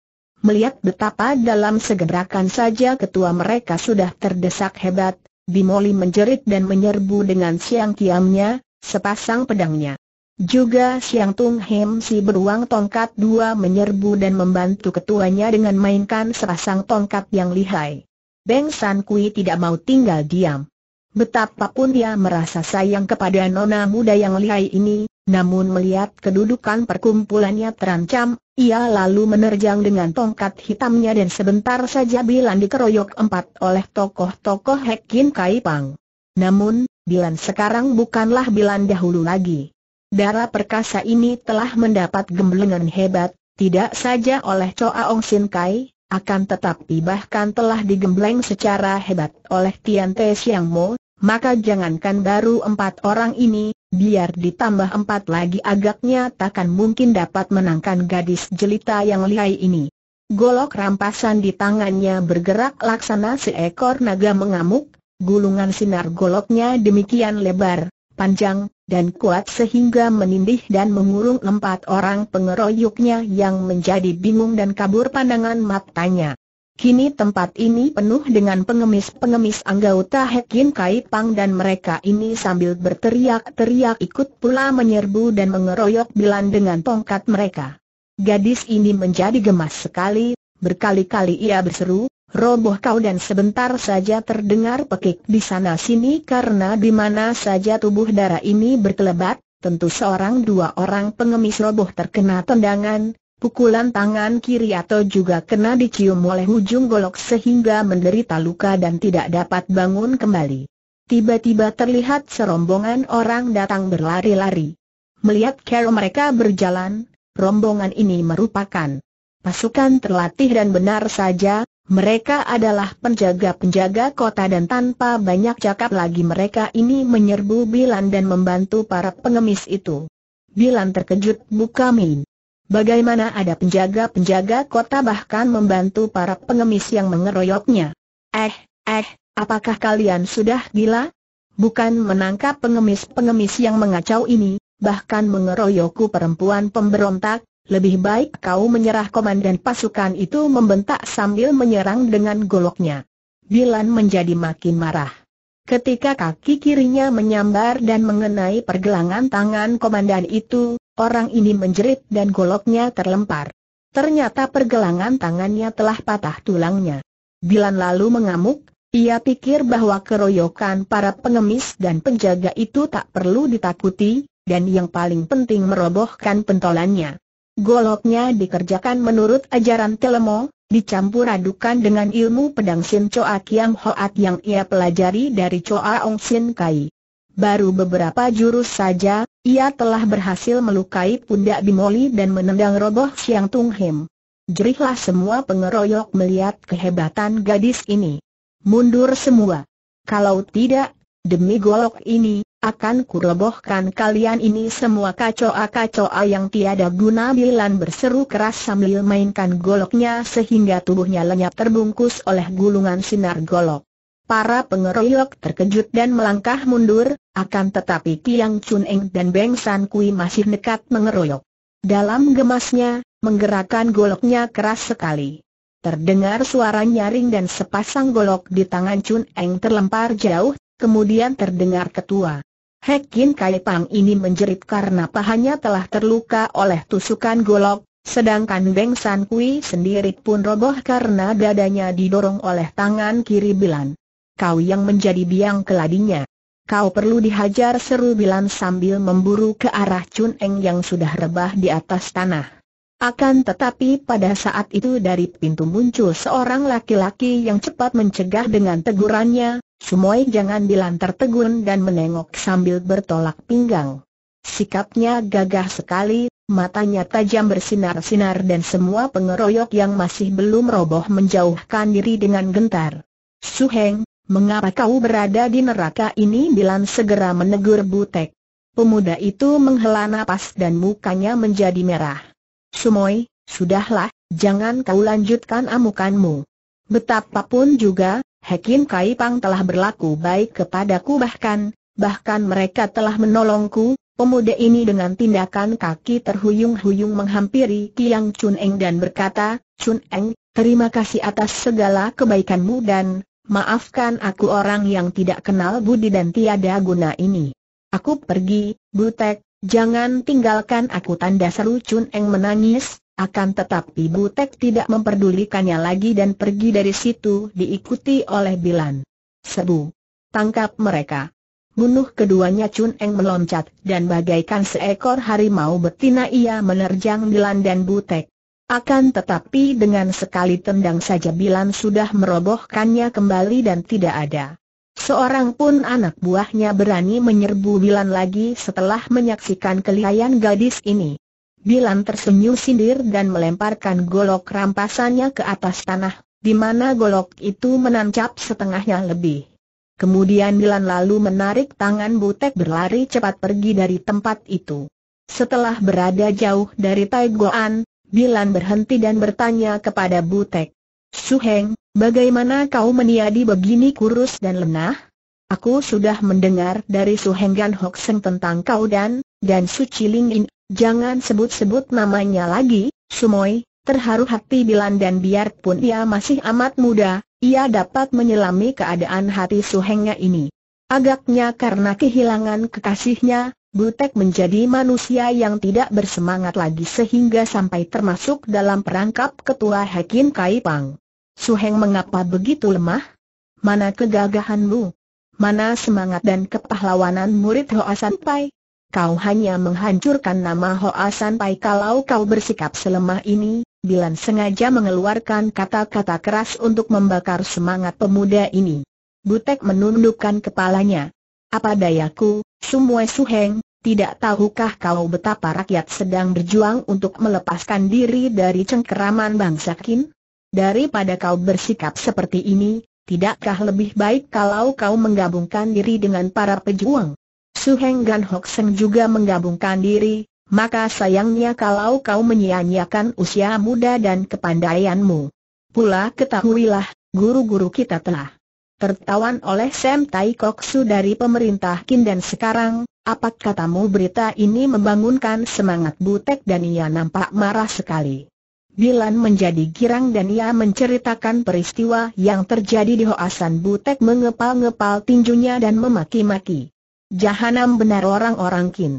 melihat betapa dalam segerakan saja ketua mereka sudah terdesak hebat, Bimoli menjerit dan menyerbu dengan siang kiamnya, sepasang pedangnya. Juga Siang Tung Hem si beruang tongkat dua menyerbu dan membantu ketuanya dengan mainkan sepasang tongkat yang lihai. Beng San Kui tidak mau tinggal diam. Betapapun dia merasa sayang kepada nona muda yang lihai ini, namun melihat kedudukan perkumpulannya terancam, ia lalu menerjang dengan tongkat hitamnya dan sebentar saja Bilan dikeroyok empat oleh tokoh-tokoh Hekin Kai Pang. Namun, Bilan sekarang bukanlah Bilan dahulu lagi. Darah perkasa ini telah mendapat gemblengan hebat, tidak saja oleh Choa Ong Sin Kai, akan tetapi bahkan telah digembleng secara hebat oleh Tian Te Siang Mo, maka jangankan baru empat orang ini, biar ditambah empat lagi agaknya takkan mungkin dapat menangkan gadis jelita yang lihai ini. Golok rampasan di tangannya bergerak laksana seekor naga mengamuk, gulungan sinar goloknya demikian lebar, panjang, dan kuat sehingga menindih dan mengurung empat orang pengeroyoknya yang menjadi bingung dan kabur pandangan matanya. Kini tempat ini penuh dengan pengemis-pengemis anggota Hekin Kai Pang dan mereka ini sambil berteriak-teriak ikut pula menyerbu dan mengeroyok Bilan dengan tongkat mereka. Gadis ini menjadi gemas sekali, berkali-kali ia berseru, roboh kau dan sebentar saja terdengar pekik di sana-sini karena di mana saja tubuh darah ini berkelebat, tentu seorang dua orang pengemis roboh terkena tendangan, Pukulan tangan kiri atau juga kena dicium oleh ujung golok sehingga menderita luka dan tidak dapat bangun kembali. Tiba-tiba terlihat serombongan orang datang berlari-lari. Melihat Carol mereka berjalan, rombongan ini merupakan pasukan terlatih dan benar saja, mereka adalah penjaga-penjaga kota dan tanpa banyak cakap lagi mereka ini menyerbu Bilan dan membantu para pengemis itu. Bilan terkejut buka min. Bagaimana ada penjaga-penjaga kota bahkan membantu para pengemis yang mengeroyoknya? Eh, eh, apakah kalian sudah gila? Bukan menangkap pengemis-pengemis yang mengacau ini, bahkan mengeroyokku perempuan pemberontak, lebih baik kau menyerah komandan pasukan itu membentak sambil menyerang dengan goloknya. Bilan menjadi makin marah. Ketika kaki kirinya menyambar dan mengenai pergelangan tangan komandan itu, Orang ini menjerit dan goloknya terlempar. Ternyata pergelangan tangannya telah patah tulangnya. Bilan lalu mengamuk, ia pikir bahwa keroyokan para pengemis dan penjaga itu tak perlu ditakuti, dan yang paling penting merobohkan pentolannya. Goloknya dikerjakan menurut ajaran Telemo, dicampur adukan dengan ilmu pedang Sin Choa Kiam Hoat yang ia pelajari dari Choa Ong Sin Kai baru beberapa jurus saja, ia telah berhasil melukai pundak Bimoli dan menendang roboh Siang Tung Him. Jerihlah semua pengeroyok melihat kehebatan gadis ini. Mundur semua. Kalau tidak, demi golok ini, akan kurebohkan kalian ini semua kacoa-kacoa yang tiada guna Bilan berseru keras sambil mainkan goloknya sehingga tubuhnya lenyap terbungkus oleh gulungan sinar golok. Para pengeroyok terkejut dan melangkah mundur, akan tetapi Tiang Chun Eng dan Beng San Kui masih nekat mengeroyok. Dalam gemasnya, menggerakkan goloknya keras sekali. Terdengar suara nyaring dan sepasang golok di tangan Chun Eng terlempar jauh, kemudian terdengar ketua. Hekin Kai Pang ini menjerit karena pahanya telah terluka oleh tusukan golok, sedangkan Beng San Kui sendiri pun roboh karena dadanya didorong oleh tangan kiri Bilan kau yang menjadi biang keladinya. Kau perlu dihajar seru Bilan sambil memburu ke arah Chun Eng yang sudah rebah di atas tanah. Akan tetapi pada saat itu dari pintu muncul seorang laki-laki yang cepat mencegah dengan tegurannya, Sumoy jangan bilang tertegun dan menengok sambil bertolak pinggang. Sikapnya gagah sekali, matanya tajam bersinar-sinar dan semua pengeroyok yang masih belum roboh menjauhkan diri dengan gentar. Suheng, Mengapa kau berada di neraka ini? Bilan segera menegur Butek. Pemuda itu menghela nafas dan mukanya menjadi merah. Sumoy, sudahlah, jangan kau lanjutkan amukanmu. Betapapun juga, Hekin Kai Pang telah berlaku baik kepadaku bahkan, bahkan mereka telah menolongku, Pemuda ini dengan tindakan kaki terhuyung-huyung menghampiri Kiang Chun Eng dan berkata, Chun Eng, terima kasih atas segala kebaikanmu dan, Maafkan aku orang yang tidak kenal budi dan tiada guna ini. Aku pergi, Butek, jangan tinggalkan aku tanda seru Chun Eng menangis, akan tetapi Butek tidak memperdulikannya lagi dan pergi dari situ diikuti oleh Bilan. Sebu. Tangkap mereka. Bunuh keduanya Chun Eng meloncat dan bagaikan seekor harimau betina ia menerjang Bilan dan Butek. Akan tetapi dengan sekali tendang saja Bilan sudah merobohkannya kembali dan tidak ada. Seorang pun anak buahnya berani menyerbu Bilan lagi setelah menyaksikan kelihayan gadis ini. Bilan tersenyum sindir dan melemparkan golok rampasannya ke atas tanah, di mana golok itu menancap setengahnya lebih. Kemudian Bilan lalu menarik tangan Butek berlari cepat pergi dari tempat itu. Setelah berada jauh dari Taiguan, Bilan berhenti dan bertanya kepada Butek. Suheng, bagaimana kau meniadi begini kurus dan lenah? Aku sudah mendengar dari Suheng Gan Hok Seng tentang kau dan, dan Su Chiling In, jangan sebut-sebut namanya lagi, Sumoy, terharu hati Bilan dan biarpun ia masih amat muda, ia dapat menyelami keadaan hati Suhengnya ini. Agaknya karena kehilangan kekasihnya, Butek menjadi manusia yang tidak bersemangat lagi sehingga sampai termasuk dalam perangkap ketua Hakim Kai Pang. Suheng mengapa begitu lemah? Mana kegagahanmu? Mana semangat dan kepahlawanan murid Hoa Pai? Kau hanya menghancurkan nama Hoa Pai. kalau kau bersikap selemah ini, Bilan sengaja mengeluarkan kata-kata keras untuk membakar semangat pemuda ini. Butek menundukkan kepalanya. Apa dayaku, semua Suheng, tidak tahukah kau betapa rakyat sedang berjuang untuk melepaskan diri dari cengkeraman bangsa Daripada kau bersikap seperti ini, tidakkah lebih baik kalau kau menggabungkan diri dengan para pejuang? Su Heng Gan Hok Seng juga menggabungkan diri, maka sayangnya kalau kau menyia-nyiakan usia muda dan kepandaianmu. Pula ketahuilah, guru-guru kita telah tertawan oleh Sam Tai Su dari pemerintah kin dan sekarang, apa katamu berita ini membangunkan semangat Butek dan ia nampak marah sekali. Bilan menjadi girang dan ia menceritakan peristiwa yang terjadi di Hoasan Butek mengepal-ngepal tinjunya dan memaki-maki. Jahanam benar orang-orang kin.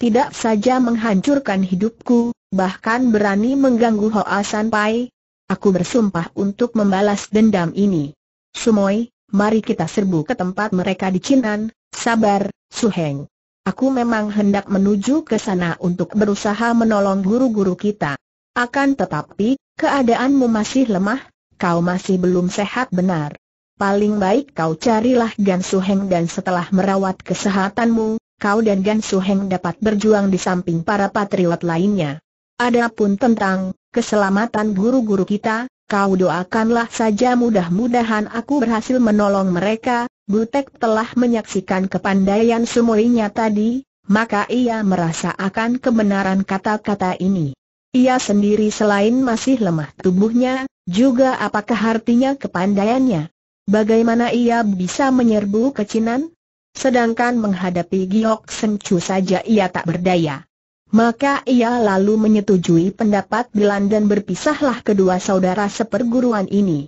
Tidak saja menghancurkan hidupku, bahkan berani mengganggu Hoasan Pai. Aku bersumpah untuk membalas dendam ini. Sumoy, mari kita serbu ke tempat mereka di Cinan, sabar, Suheng. Aku memang hendak menuju ke sana untuk berusaha menolong guru-guru kita. Akan tetapi, keadaanmu masih lemah, kau masih belum sehat benar. Paling baik kau carilah Gan Heng dan setelah merawat kesehatanmu, kau dan Gan Heng dapat berjuang di samping para patriot lainnya. Adapun tentang keselamatan guru-guru kita, kau doakanlah saja mudah-mudahan aku berhasil menolong mereka, Butek telah menyaksikan kepandaian Sumurinya tadi, maka ia merasa akan kebenaran kata-kata ini. Ia sendiri selain masih lemah tubuhnya, juga apakah artinya kepandaiannya? Bagaimana ia bisa menyerbu kecinan? Sedangkan menghadapi Giok Sencu saja ia tak berdaya. Maka ia lalu menyetujui pendapat Bilan dan berpisahlah kedua saudara seperguruan ini.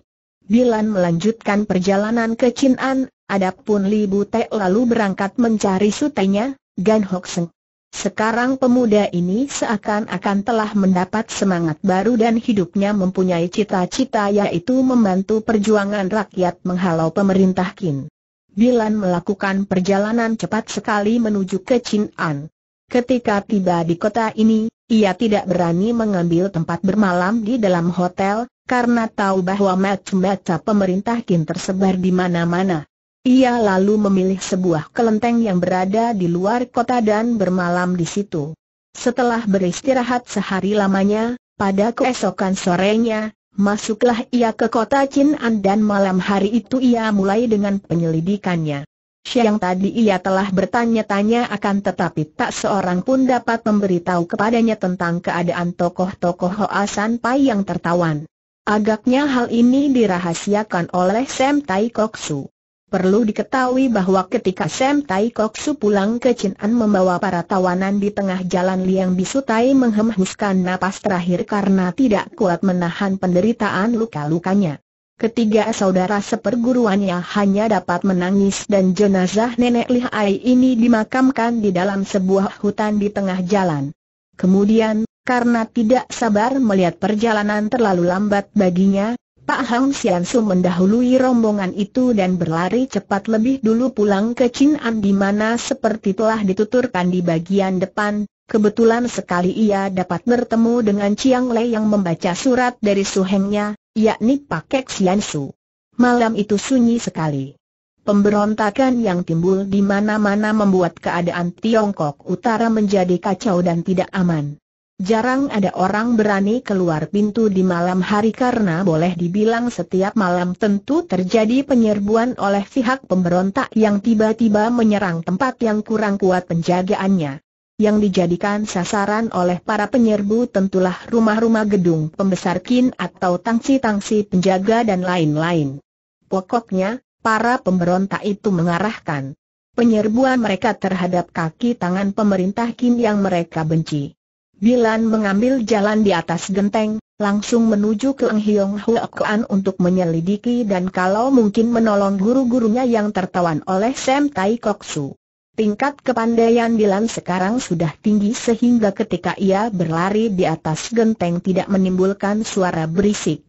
Bilan melanjutkan perjalanan ke Chin'an, adapun Li Bute lalu berangkat mencari sutenya, Gan Hok Seng. Sekarang pemuda ini seakan-akan telah mendapat semangat baru dan hidupnya mempunyai cita-cita yaitu membantu perjuangan rakyat menghalau pemerintah Qin. Bilan melakukan perjalanan cepat sekali menuju ke Chin'an. Ketika tiba di kota ini, ia tidak berani mengambil tempat bermalam di dalam hotel, karena tahu bahwa macam-macam pemerintah kini tersebar di mana-mana. Ia lalu memilih sebuah kelenteng yang berada di luar kota dan bermalam di situ. Setelah beristirahat sehari lamanya, pada keesokan sorenya, masuklah ia ke kota Chin'an dan malam hari itu ia mulai dengan penyelidikannya. Siang tadi ia telah bertanya-tanya akan tetapi tak seorang pun dapat memberitahu kepadanya tentang keadaan tokoh-tokoh Hoa San Pai yang tertawan. Agaknya hal ini dirahasiakan oleh Sam Tai Kok Su. Perlu diketahui bahwa ketika Sam Tai Kok Su pulang ke Chin'an membawa para tawanan di tengah jalan Liang Bisu Tai menghembuskan napas terakhir karena tidak kuat menahan penderitaan luka-lukanya. Ketiga saudara seperguruannya hanya dapat menangis dan jenazah nenek Lihai ini dimakamkan di dalam sebuah hutan di tengah jalan. Kemudian, karena tidak sabar melihat perjalanan terlalu lambat baginya, Pak Hang Sian Su mendahului rombongan itu dan berlari cepat lebih dulu pulang ke Chin di mana seperti telah dituturkan di bagian depan, Kebetulan sekali ia dapat bertemu dengan Chiang Lei yang membaca surat dari suhengnya, yakni Pak Sian Su. Malam itu sunyi sekali. Pemberontakan yang timbul di mana-mana membuat keadaan Tiongkok Utara menjadi kacau dan tidak aman. Jarang ada orang berani keluar pintu di malam hari karena boleh dibilang setiap malam tentu terjadi penyerbuan oleh pihak pemberontak yang tiba-tiba menyerang tempat yang kurang kuat penjagaannya. Yang dijadikan sasaran oleh para penyerbu tentulah rumah-rumah gedung pembesar kin atau tangsi-tangsi penjaga dan lain-lain. Pokoknya, para pemberontak itu mengarahkan penyerbuan mereka terhadap kaki tangan pemerintah kin yang mereka benci. Bilan mengambil jalan di atas genteng, langsung menuju ke Eng Hiong Huak untuk menyelidiki dan kalau mungkin menolong guru-gurunya yang tertawan oleh Sam Tai Kok Su. Tingkat kepandaian Bilan sekarang sudah tinggi sehingga ketika ia berlari di atas genteng tidak menimbulkan suara berisik.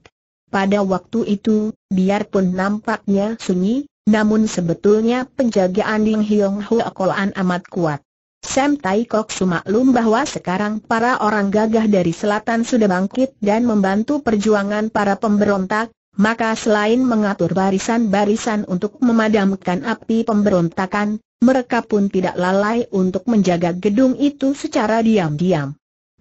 Pada waktu itu, biarpun nampaknya sunyi, namun sebetulnya penjagaan Ding Hiong Hoa amat kuat. Sam Tai Kok sumaklum bahwa sekarang para orang gagah dari selatan sudah bangkit dan membantu perjuangan para pemberontak, maka selain mengatur barisan-barisan untuk memadamkan api pemberontakan, mereka pun tidak lalai untuk menjaga gedung itu secara diam-diam.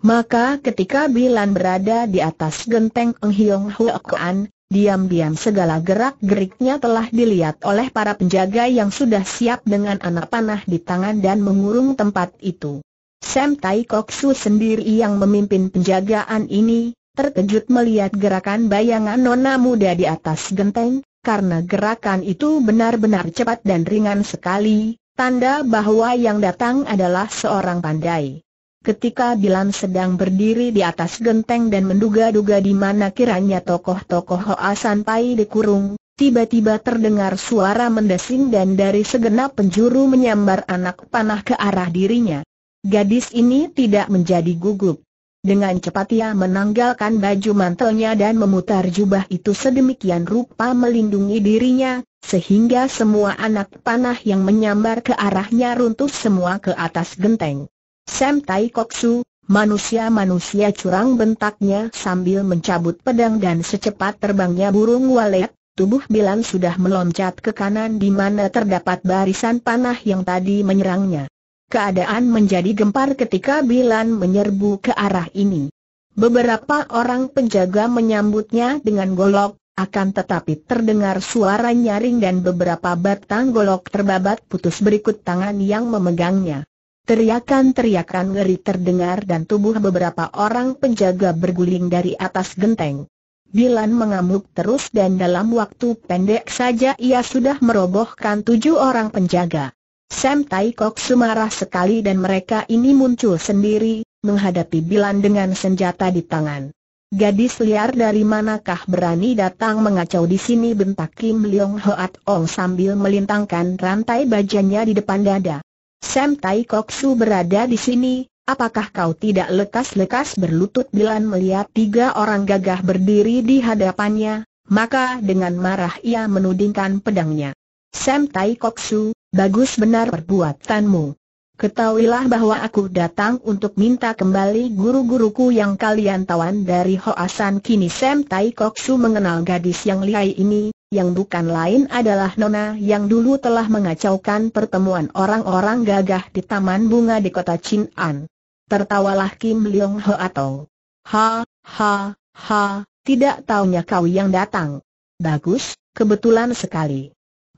Maka ketika Bilan berada di atas genteng Eng Hiong Kuan, Diam-diam segala gerak-geriknya telah dilihat oleh para penjaga yang sudah siap dengan anak panah di tangan dan mengurung tempat itu. Sam Tai Kok Su sendiri yang memimpin penjagaan ini, terkejut melihat gerakan bayangan nona muda di atas genteng, karena gerakan itu benar-benar cepat dan ringan sekali, tanda bahwa yang datang adalah seorang pandai ketika Bilam sedang berdiri di atas genteng dan menduga-duga di mana kiranya tokoh-tokoh Hoa Sanpai dikurung, tiba-tiba terdengar suara mendesing dan dari segenap penjuru menyambar anak panah ke arah dirinya. Gadis ini tidak menjadi gugup. Dengan cepat ia menanggalkan baju mantelnya dan memutar jubah itu sedemikian rupa melindungi dirinya, sehingga semua anak panah yang menyambar ke arahnya runtuh semua ke atas genteng. Sam Tai Koksu, manusia-manusia curang bentaknya sambil mencabut pedang dan secepat terbangnya burung walet, tubuh Bilan sudah meloncat ke kanan di mana terdapat barisan panah yang tadi menyerangnya. Keadaan menjadi gempar ketika Bilan menyerbu ke arah ini. Beberapa orang penjaga menyambutnya dengan golok, akan tetapi terdengar suara nyaring dan beberapa batang golok terbabat putus berikut tangan yang memegangnya. Teriakan-teriakan ngeri terdengar dan tubuh beberapa orang penjaga berguling dari atas genteng. Bilan mengamuk terus dan dalam waktu pendek saja ia sudah merobohkan tujuh orang penjaga. Sam Tai Kok sumarah sekali dan mereka ini muncul sendiri, menghadapi Bilan dengan senjata di tangan. Gadis liar dari manakah berani datang mengacau di sini bentak Kim Leong Hoat Ong sambil melintangkan rantai bajanya di depan dada. Sam Tai Kok Su berada di sini, apakah kau tidak lekas-lekas berlutut bila melihat tiga orang gagah berdiri di hadapannya? Maka dengan marah ia menudingkan pedangnya. Sam Tai Kok Su, bagus benar perbuatanmu. Ketahuilah bahwa aku datang untuk minta kembali guru-guruku yang kalian tawan dari Hoasan kini Sam Tai Kok Su mengenal gadis yang lihai ini, yang bukan lain adalah Nona yang dulu telah mengacaukan pertemuan orang-orang gagah di Taman Bunga di kota Chin'an. Tertawalah Kim Leong Ho atau Ha, ha, ha, tidak taunya kau yang datang. Bagus, kebetulan sekali.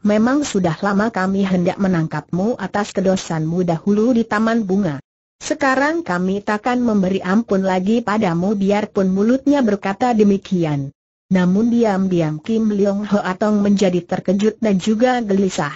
Memang sudah lama kami hendak menangkapmu atas kedosanmu dahulu di Taman Bunga. Sekarang kami takkan memberi ampun lagi padamu biarpun mulutnya berkata demikian. Namun diam-diam Kim Leong Ho Atong menjadi terkejut dan juga gelisah.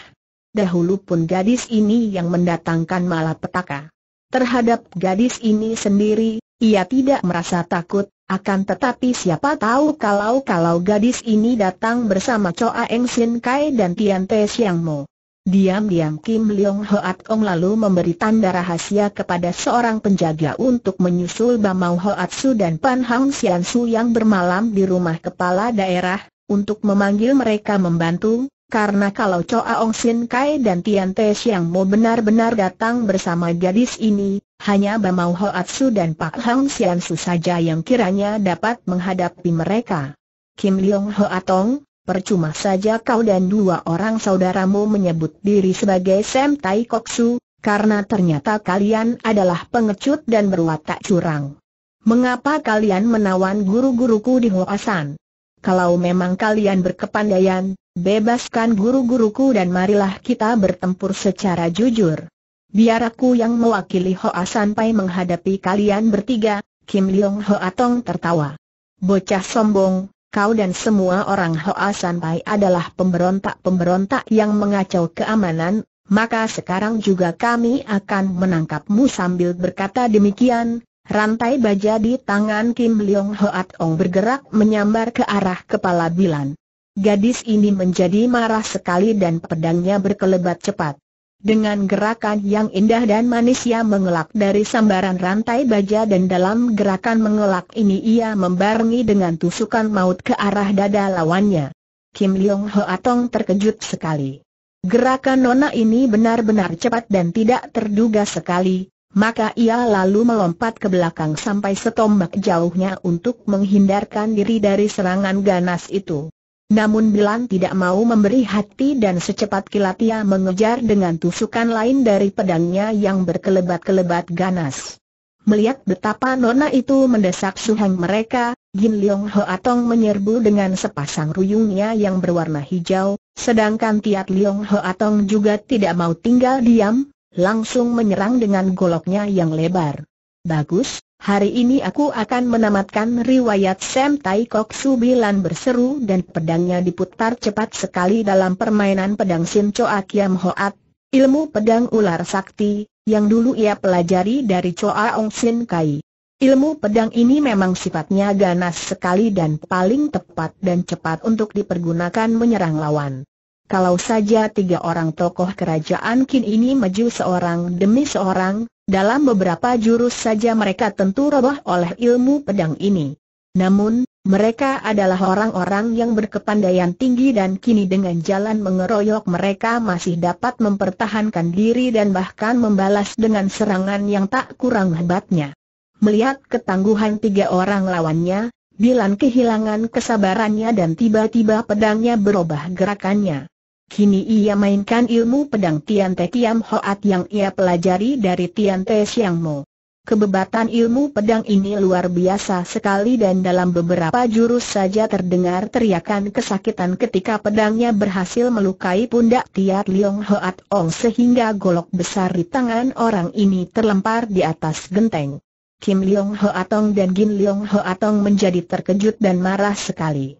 Dahulu pun gadis ini yang mendatangkan malapetaka. Terhadap gadis ini sendiri, ia tidak merasa takut, akan tetapi siapa tahu kalau-kalau gadis ini datang bersama Choa Eng Sin Kai dan Tian Te Siang Mo. Diam-diam Kim Leong Hoat Ong lalu memberi tanda rahasia kepada seorang penjaga untuk menyusul Bamau Hoat Su dan Pan Hang Sian Su yang bermalam di rumah kepala daerah, untuk memanggil mereka membantu, karena kalau Choa Ong Sin Kai dan Tian Te Siang Mo benar-benar datang bersama gadis ini, hanya Bamau Hoat Su dan Pak Hang Sian Su saja yang kiranya dapat menghadapi mereka. Kim Leong Hoat Ong, Percuma saja kau dan dua orang saudaramu menyebut diri sebagai Sam Tai Koksu, karena ternyata kalian adalah pengecut dan berwatak curang. Mengapa kalian menawan guru-guruku di Hoasan? Kalau memang kalian berkepandaian, bebaskan guru-guruku dan marilah kita bertempur secara jujur. Biar aku yang mewakili Hoasan Pai menghadapi kalian bertiga, Kim Leong Hoa Tong tertawa. Bocah sombong, kau dan semua orang Hoa Sampai adalah pemberontak-pemberontak yang mengacau keamanan, maka sekarang juga kami akan menangkapmu sambil berkata demikian. Rantai baja di tangan Kim Leong Hoat Ong bergerak menyambar ke arah kepala Bilan. Gadis ini menjadi marah sekali dan pedangnya berkelebat cepat. Dengan gerakan yang indah dan manis ia mengelak dari sambaran rantai baja dan dalam gerakan mengelak ini ia membarengi dengan tusukan maut ke arah dada lawannya. Kim Leong Ho atong terkejut sekali. Gerakan Nona ini benar-benar cepat dan tidak terduga sekali, maka ia lalu melompat ke belakang sampai setombak jauhnya untuk menghindarkan diri dari serangan ganas itu. Namun Bilan tidak mau memberi hati dan secepat kilat ia mengejar dengan tusukan lain dari pedangnya yang berkelebat-kelebat ganas. Melihat betapa nona itu mendesak suhang mereka, Jin Leong Ho Atong menyerbu dengan sepasang ruyungnya yang berwarna hijau, sedangkan Tiat Leong Ho Atong juga tidak mau tinggal diam, langsung menyerang dengan goloknya yang lebar. Bagus, Hari ini aku akan menamatkan riwayat Sam Tai Kok Subilan berseru dan pedangnya diputar cepat sekali dalam permainan pedang Sin Choa Kiam Hoat, ilmu pedang ular sakti, yang dulu ia pelajari dari Choa Ong Sin Kai. Ilmu pedang ini memang sifatnya ganas sekali dan paling tepat dan cepat untuk dipergunakan menyerang lawan. Kalau saja tiga orang tokoh kerajaan Kin ini maju seorang demi seorang, dalam beberapa jurus saja mereka tentu roboh oleh ilmu pedang ini. Namun, mereka adalah orang-orang yang berkepandaian tinggi dan kini dengan jalan mengeroyok mereka masih dapat mempertahankan diri dan bahkan membalas dengan serangan yang tak kurang hebatnya. Melihat ketangguhan tiga orang lawannya, Bilan kehilangan kesabarannya dan tiba-tiba pedangnya berubah gerakannya. Kini ia mainkan ilmu pedang Tian Te Kiam Hoat yang ia pelajari dari Tian Te Siang Mo. Kebebatan ilmu pedang ini luar biasa sekali dan dalam beberapa jurus saja terdengar teriakan kesakitan ketika pedangnya berhasil melukai pundak Tiat Liong Hoat Ong sehingga golok besar di tangan orang ini terlempar di atas genteng. Kim Liong Hoat Ong dan Gin Liong Hoat Ong menjadi terkejut dan marah sekali.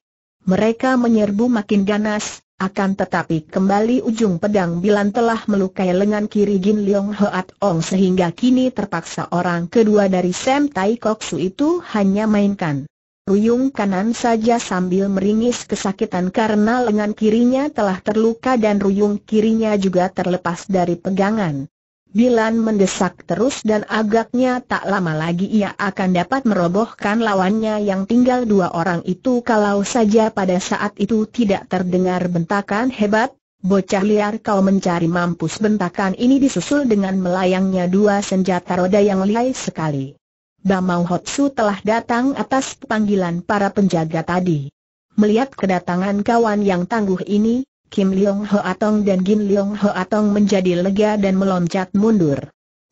Mereka menyerbu makin ganas, akan tetapi kembali ujung pedang Bilan telah melukai lengan kiri Jin Leong Hoat Ong sehingga kini terpaksa orang kedua dari Sam Tai Kok Su itu hanya mainkan. Ruyung kanan saja sambil meringis kesakitan karena lengan kirinya telah terluka dan ruyung kirinya juga terlepas dari pegangan. Bilan mendesak terus dan agaknya tak lama lagi ia akan dapat merobohkan lawannya yang tinggal dua orang itu kalau saja pada saat itu tidak terdengar bentakan hebat, bocah liar kau mencari mampus bentakan ini disusul dengan melayangnya dua senjata roda yang lihai sekali. Damau Hotsu telah datang atas panggilan para penjaga tadi. Melihat kedatangan kawan yang tangguh ini, Kim Leong Ho Atong dan Gin Leong Ho Atong menjadi lega dan meloncat mundur.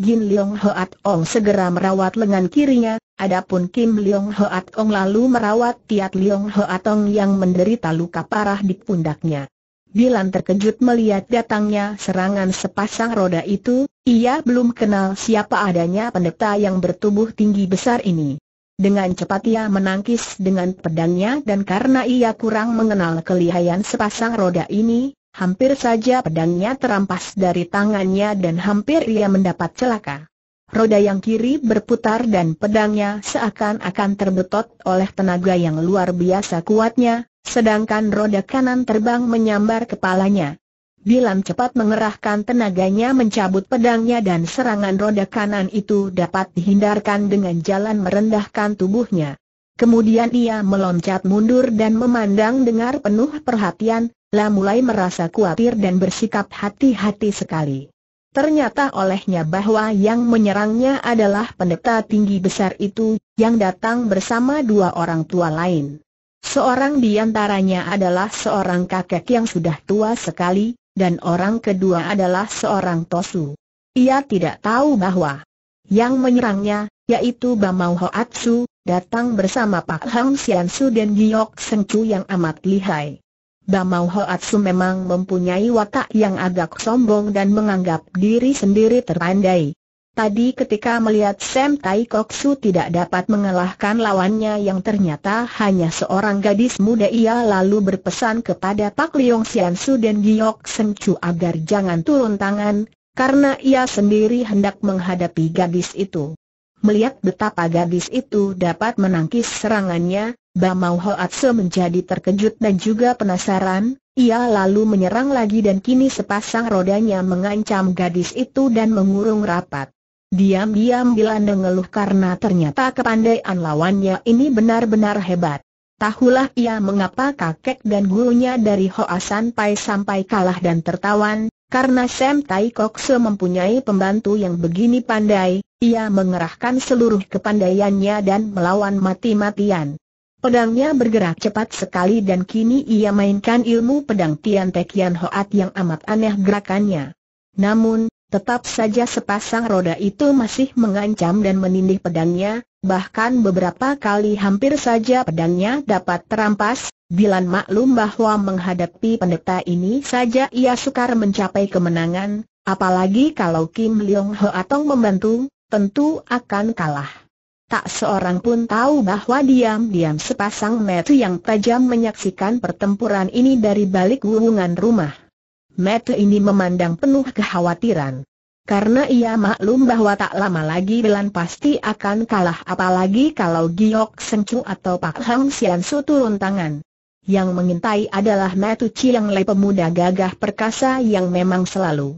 Gin Leong Ho Atong segera merawat lengan kirinya, adapun Kim Leong Ho Atong lalu merawat Tiat Leong Ho Atong yang menderita luka parah di pundaknya. Bilan terkejut melihat datangnya serangan sepasang roda itu, ia belum kenal siapa adanya pendeta yang bertubuh tinggi besar ini. Dengan cepat ia menangkis dengan pedangnya dan karena ia kurang mengenal kelihayan sepasang roda ini, hampir saja pedangnya terampas dari tangannya dan hampir ia mendapat celaka. Roda yang kiri berputar dan pedangnya seakan-akan terbetot oleh tenaga yang luar biasa kuatnya, sedangkan roda kanan terbang menyambar kepalanya. Dilan cepat mengerahkan tenaganya mencabut pedangnya dan serangan roda kanan itu dapat dihindarkan dengan jalan merendahkan tubuhnya. Kemudian ia meloncat mundur dan memandang dengar penuh perhatian, lah mulai merasa khawatir dan bersikap hati-hati sekali. Ternyata olehnya bahwa yang menyerangnya adalah pendeta tinggi besar itu, yang datang bersama dua orang tua lain. Seorang di antaranya adalah seorang kakek yang sudah tua sekali, dan orang kedua adalah seorang Tosu. Ia tidak tahu bahwa yang menyerangnya, yaitu Bamau Hoatsu, datang bersama Pak Hang Siansu dan Giok Sengcu yang amat lihai. Bamau Hoatsu memang mempunyai watak yang agak sombong dan menganggap diri sendiri terpandai. Tadi ketika melihat Sam Tai Kok Su tidak dapat mengalahkan lawannya yang ternyata hanya seorang gadis muda ia lalu berpesan kepada Pak Leong Sian Su dan Giyok Sen Chu agar jangan turun tangan, karena ia sendiri hendak menghadapi gadis itu. Melihat betapa gadis itu dapat menangkis serangannya, Bamau Se menjadi terkejut dan juga penasaran, ia lalu menyerang lagi dan kini sepasang rodanya mengancam gadis itu dan mengurung rapat. Diam-diam bilang mengeluh karena ternyata kepandaian lawannya ini benar-benar hebat. Tahulah ia mengapa kakek dan gurunya dari Hoa Sanpai sampai kalah dan tertawan, karena Sam Tai Kokse mempunyai pembantu yang begini pandai, ia mengerahkan seluruh kepandaiannya dan melawan mati-matian. Pedangnya bergerak cepat sekali dan kini ia mainkan ilmu pedang Tian Tekian Hoat yang amat aneh gerakannya. Namun, Tetap saja sepasang roda itu masih mengancam dan menindih pedangnya, bahkan beberapa kali hampir saja pedangnya dapat terampas, Bilan maklum bahwa menghadapi pendeta ini saja ia sukar mencapai kemenangan, apalagi kalau Kim Leong Ho Atong membantu, tentu akan kalah. Tak seorang pun tahu bahwa diam-diam sepasang metu yang tajam menyaksikan pertempuran ini dari balik wungan rumah. Mata ini memandang penuh kekhawatiran. Karena ia maklum bahwa tak lama lagi Belan pasti akan kalah apalagi kalau Giok Sengcu atau Pak Hang Sian Su turun tangan. Yang mengintai adalah Matu yang Le pemuda gagah perkasa yang memang selalu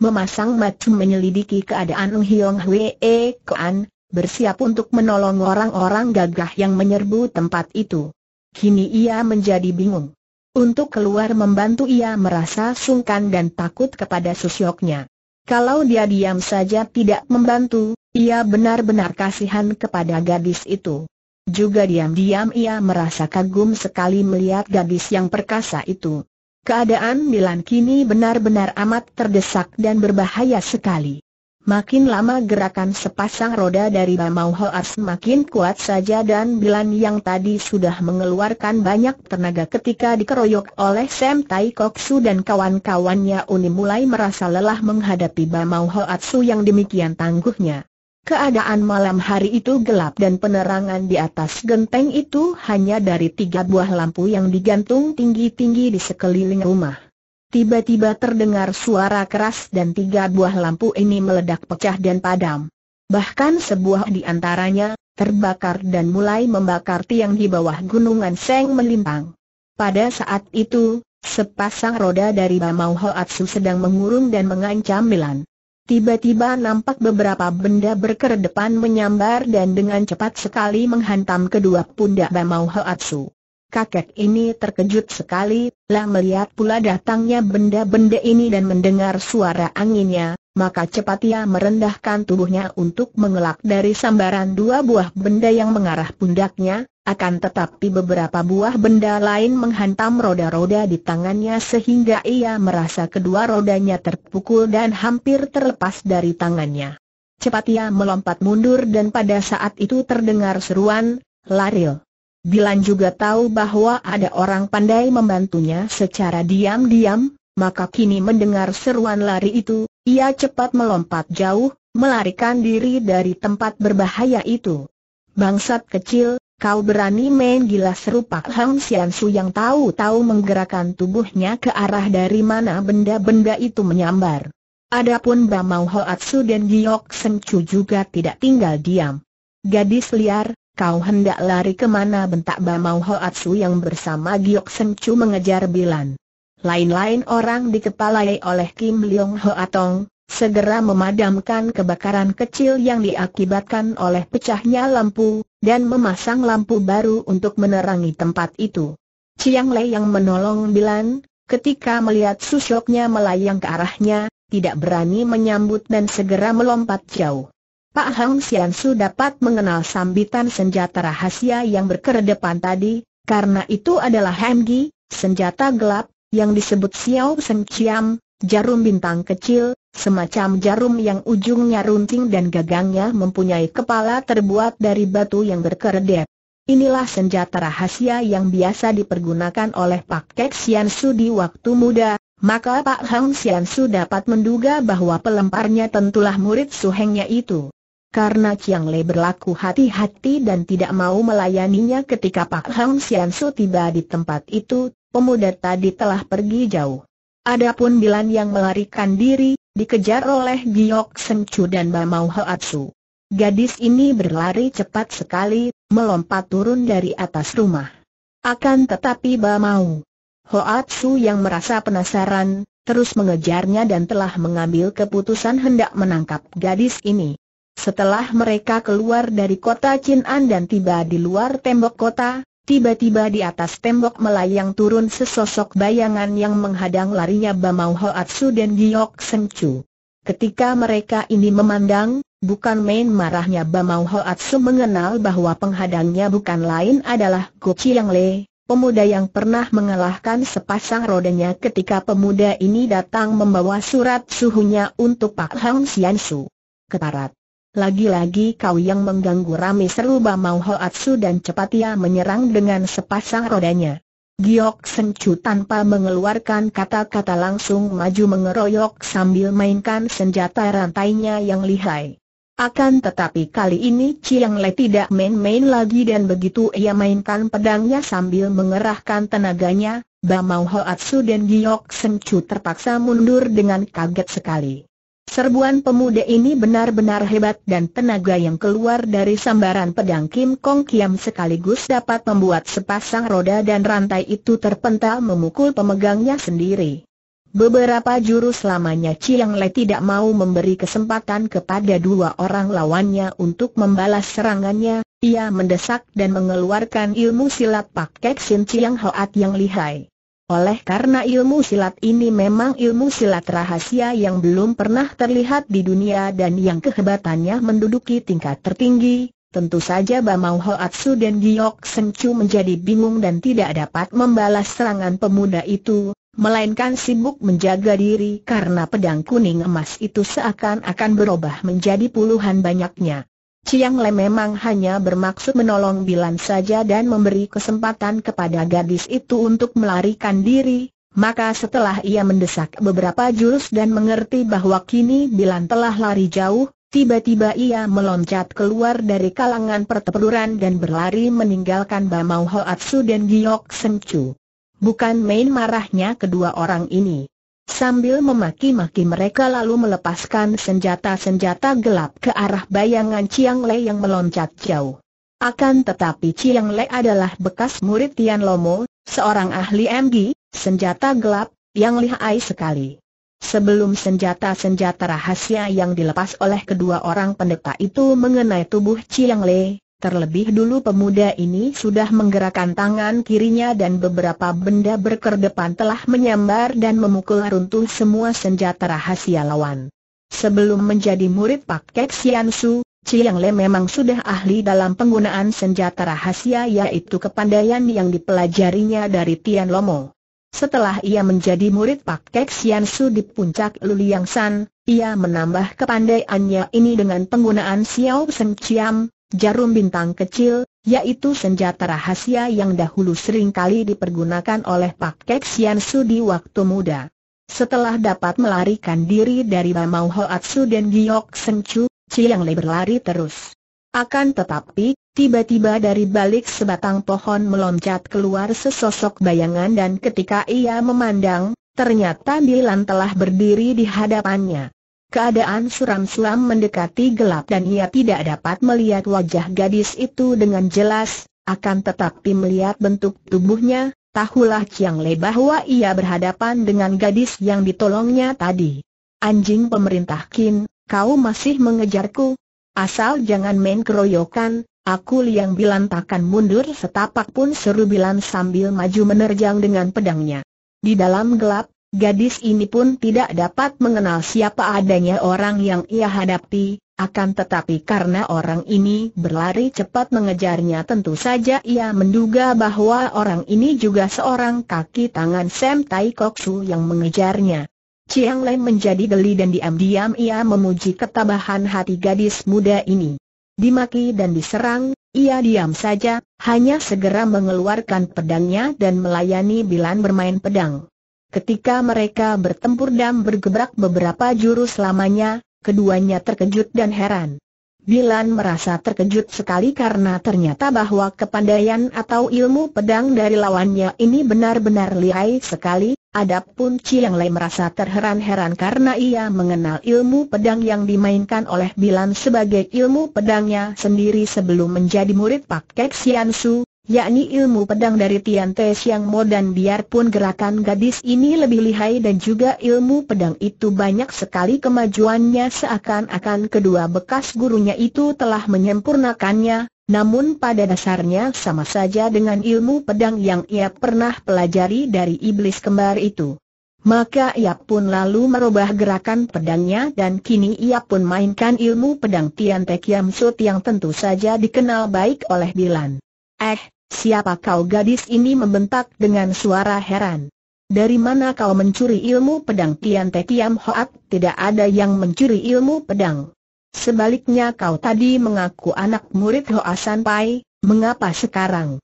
memasang mata menyelidiki keadaan Ung Hiong Hwee Koan, bersiap untuk menolong orang-orang gagah yang menyerbu tempat itu. Kini ia menjadi bingung. Untuk keluar membantu ia merasa sungkan dan takut kepada susyoknya. Kalau dia diam saja tidak membantu, ia benar-benar kasihan kepada gadis itu. Juga diam-diam ia merasa kagum sekali melihat gadis yang perkasa itu. Keadaan Milan kini benar-benar amat terdesak dan berbahaya sekali. Makin lama gerakan sepasang roda dari Bamau Hoar semakin kuat saja dan Bilan yang tadi sudah mengeluarkan banyak tenaga ketika dikeroyok oleh Sam Tai Su dan kawan-kawannya Uni mulai merasa lelah menghadapi Bamau Su yang demikian tangguhnya. Keadaan malam hari itu gelap dan penerangan di atas genteng itu hanya dari tiga buah lampu yang digantung tinggi-tinggi di sekeliling rumah. Tiba-tiba terdengar suara keras dan tiga buah lampu ini meledak pecah dan padam. Bahkan sebuah di antaranya, terbakar dan mulai membakar tiang di bawah gunungan Seng melimpang. Pada saat itu, sepasang roda dari Bamau Hoatsu sedang mengurung dan mengancam Milan. Tiba-tiba nampak beberapa benda berkerdepan menyambar dan dengan cepat sekali menghantam kedua pundak Bamau Hoatsu. Kakek ini terkejut sekali, lah melihat pula datangnya benda-benda ini dan mendengar suara anginnya, maka cepat ia merendahkan tubuhnya untuk mengelak dari sambaran dua buah benda yang mengarah pundaknya, akan tetapi beberapa buah benda lain menghantam roda-roda di tangannya sehingga ia merasa kedua rodanya terpukul dan hampir terlepas dari tangannya. Cepat ia melompat mundur dan pada saat itu terdengar seruan, Laril. Bilan juga tahu bahwa ada orang pandai membantunya secara diam-diam, maka kini mendengar seruan lari itu, ia cepat melompat jauh, melarikan diri dari tempat berbahaya itu. Bangsat kecil, kau berani main gila serupa Hang Sian Su yang tahu-tahu menggerakkan tubuhnya ke arah dari mana benda-benda itu menyambar. Adapun Bamau Hoatsu dan Giok Sencu juga tidak tinggal diam. Gadis liar, Kau hendak lari kemana bentak Bamau Hoatsu yang bersama Giok Sencu mengejar Bilan. Lain-lain orang dikepalai oleh Kim Leong Hoatong, segera memadamkan kebakaran kecil yang diakibatkan oleh pecahnya lampu, dan memasang lampu baru untuk menerangi tempat itu. Chiang Lei yang menolong Bilan, ketika melihat susoknya melayang ke arahnya, tidak berani menyambut dan segera melompat jauh. Pak Hang Sian Su dapat mengenal sambitan senjata rahasia yang berkedepan tadi, karena itu adalah Hemgi, senjata gelap, yang disebut Xiao Sen Chiam, jarum bintang kecil, semacam jarum yang ujungnya runcing dan gagangnya mempunyai kepala terbuat dari batu yang berkeredep. Inilah senjata rahasia yang biasa dipergunakan oleh Pak Kek Su di waktu muda, maka Pak Hang Sian Su dapat menduga bahwa pelemparnya tentulah murid suhengnya itu. Karena Chiang Le berlaku hati-hati dan tidak mau melayaninya ketika Pak Hang Sian Su tiba di tempat itu, pemuda tadi telah pergi jauh. Adapun Bilan yang melarikan diri, dikejar oleh Giok Seng Chu dan Bamau Hoatsu. Gadis ini berlari cepat sekali, melompat turun dari atas rumah. Akan tetapi Bamau Hoatsu yang merasa penasaran, terus mengejarnya dan telah mengambil keputusan hendak menangkap gadis ini. Setelah mereka keluar dari kota Chin'an dan tiba di luar tembok kota, tiba-tiba di atas tembok melayang turun sesosok bayangan yang menghadang larinya Bamau Hoatsu dan Giok Senchu. Ketika mereka ini memandang, bukan main marahnya Bamau Hoatsu mengenal bahwa penghadangnya bukan lain adalah Go Chiang Le, pemuda yang pernah mengalahkan sepasang rodanya ketika pemuda ini datang membawa surat suhunya untuk Pak Hang Sian Su. Keparat. Lagi-lagi kau yang mengganggu rame seru Bamau Hoatsu dan cepat ia menyerang dengan sepasang rodanya. Giok Sencu tanpa mengeluarkan kata-kata langsung maju mengeroyok sambil mainkan senjata rantainya yang lihai. Akan tetapi kali ini Chiang Le tidak main-main lagi dan begitu ia mainkan pedangnya sambil mengerahkan tenaganya, Bamau Hoatsu dan Giok Sencu terpaksa mundur dengan kaget sekali. Serbuan pemuda ini benar-benar hebat dan tenaga yang keluar dari sambaran pedang Kim Kong Kiam sekaligus dapat membuat sepasang roda dan rantai itu terpental memukul pemegangnya sendiri. Beberapa jurus lamanya Chiang Le tidak mau memberi kesempatan kepada dua orang lawannya untuk membalas serangannya, ia mendesak dan mengeluarkan ilmu silat Pak Kek Sin Chiang Hoat yang lihai. Oleh karena ilmu silat ini memang ilmu silat rahasia yang belum pernah terlihat di dunia dan yang kehebatannya menduduki tingkat tertinggi, tentu saja Bamau Hoatsu dan Giok Sencu menjadi bingung dan tidak dapat membalas serangan pemuda itu, melainkan sibuk menjaga diri karena pedang kuning emas itu seakan-akan berubah menjadi puluhan banyaknya. Ciang Le memang hanya bermaksud menolong Bilan saja dan memberi kesempatan kepada gadis itu untuk melarikan diri, maka setelah ia mendesak beberapa jurus dan mengerti bahwa kini Bilan telah lari jauh, tiba-tiba ia meloncat keluar dari kalangan pertempuran dan berlari meninggalkan Bamau Hoatsu dan Giok Senchu. Bukan main marahnya kedua orang ini. Sambil memaki-maki mereka lalu melepaskan senjata-senjata gelap ke arah bayangan Chiang Lei yang meloncat jauh. Akan tetapi Chiang Lei adalah bekas murid Tian Lomo, seorang ahli MG, senjata gelap, yang lihai sekali. Sebelum senjata-senjata rahasia yang dilepas oleh kedua orang pendeta itu mengenai tubuh Chiang Lei, Terlebih dulu pemuda ini sudah menggerakkan tangan kirinya dan beberapa benda berkerdepan telah menyambar dan memukul runtuh semua senjata rahasia lawan. Sebelum menjadi murid Pak Kek Sian Su, Chiang Le memang sudah ahli dalam penggunaan senjata rahasia yaitu kepandaian yang dipelajarinya dari Tian Lomo. Setelah ia menjadi murid Pak Kek Sian Su di puncak Luliang San, ia menambah kepandaiannya ini dengan penggunaan Xiao Seng Chiam, Jarum bintang kecil, yaitu senjata rahasia yang dahulu sering kali dipergunakan oleh Pak Kek Sian Su di waktu muda. Setelah dapat melarikan diri dari Bamau Hoatsu dan Giok Seng Chu, Chiang Le berlari terus. Akan tetapi, tiba-tiba dari balik sebatang pohon meloncat keluar sesosok bayangan dan ketika ia memandang, ternyata Bilan telah berdiri di hadapannya. Keadaan suram-suram mendekati gelap dan ia tidak dapat melihat wajah gadis itu dengan jelas, akan tetapi melihat bentuk tubuhnya, tahulah Chiang Le bahwa ia berhadapan dengan gadis yang ditolongnya tadi. Anjing pemerintah Kin, kau masih mengejarku? Asal jangan main keroyokan, aku liang takkan mundur setapak pun seru bilan sambil maju menerjang dengan pedangnya. Di dalam gelap, Gadis ini pun tidak dapat mengenal siapa adanya orang yang ia hadapi, akan tetapi karena orang ini berlari cepat mengejarnya tentu saja ia menduga bahwa orang ini juga seorang kaki tangan Sam Tai Kok Su yang mengejarnya. Chiang Lei menjadi geli dan diam-diam ia memuji ketabahan hati gadis muda ini. Dimaki dan diserang, ia diam saja, hanya segera mengeluarkan pedangnya dan melayani Bilan bermain pedang. Ketika mereka bertempur dan bergebrak beberapa jurus lamanya, keduanya terkejut dan heran. Bilan merasa terkejut sekali karena ternyata bahwa kepandaian atau ilmu pedang dari lawannya ini benar-benar lihai sekali, adapun Chiang Lei merasa terheran-heran karena ia mengenal ilmu pedang yang dimainkan oleh Bilan sebagai ilmu pedangnya sendiri sebelum menjadi murid Pak Kek Sian Su, yakni ilmu pedang dari Tian Te Siang Mo dan biarpun gerakan gadis ini lebih lihai dan juga ilmu pedang itu banyak sekali kemajuannya seakan-akan kedua bekas gurunya itu telah menyempurnakannya, namun pada dasarnya sama saja dengan ilmu pedang yang ia pernah pelajari dari iblis kembar itu. Maka ia pun lalu merubah gerakan pedangnya dan kini ia pun mainkan ilmu pedang Tian Te Kiam Sut yang tentu saja dikenal baik oleh Bilan Eh, Siapa kau gadis ini membentak dengan suara heran. Dari mana kau mencuri ilmu pedang Tian Te Kiam Hoat? Tidak ada yang mencuri ilmu pedang. Sebaliknya kau tadi mengaku anak murid Hoa San Pai, mengapa sekarang?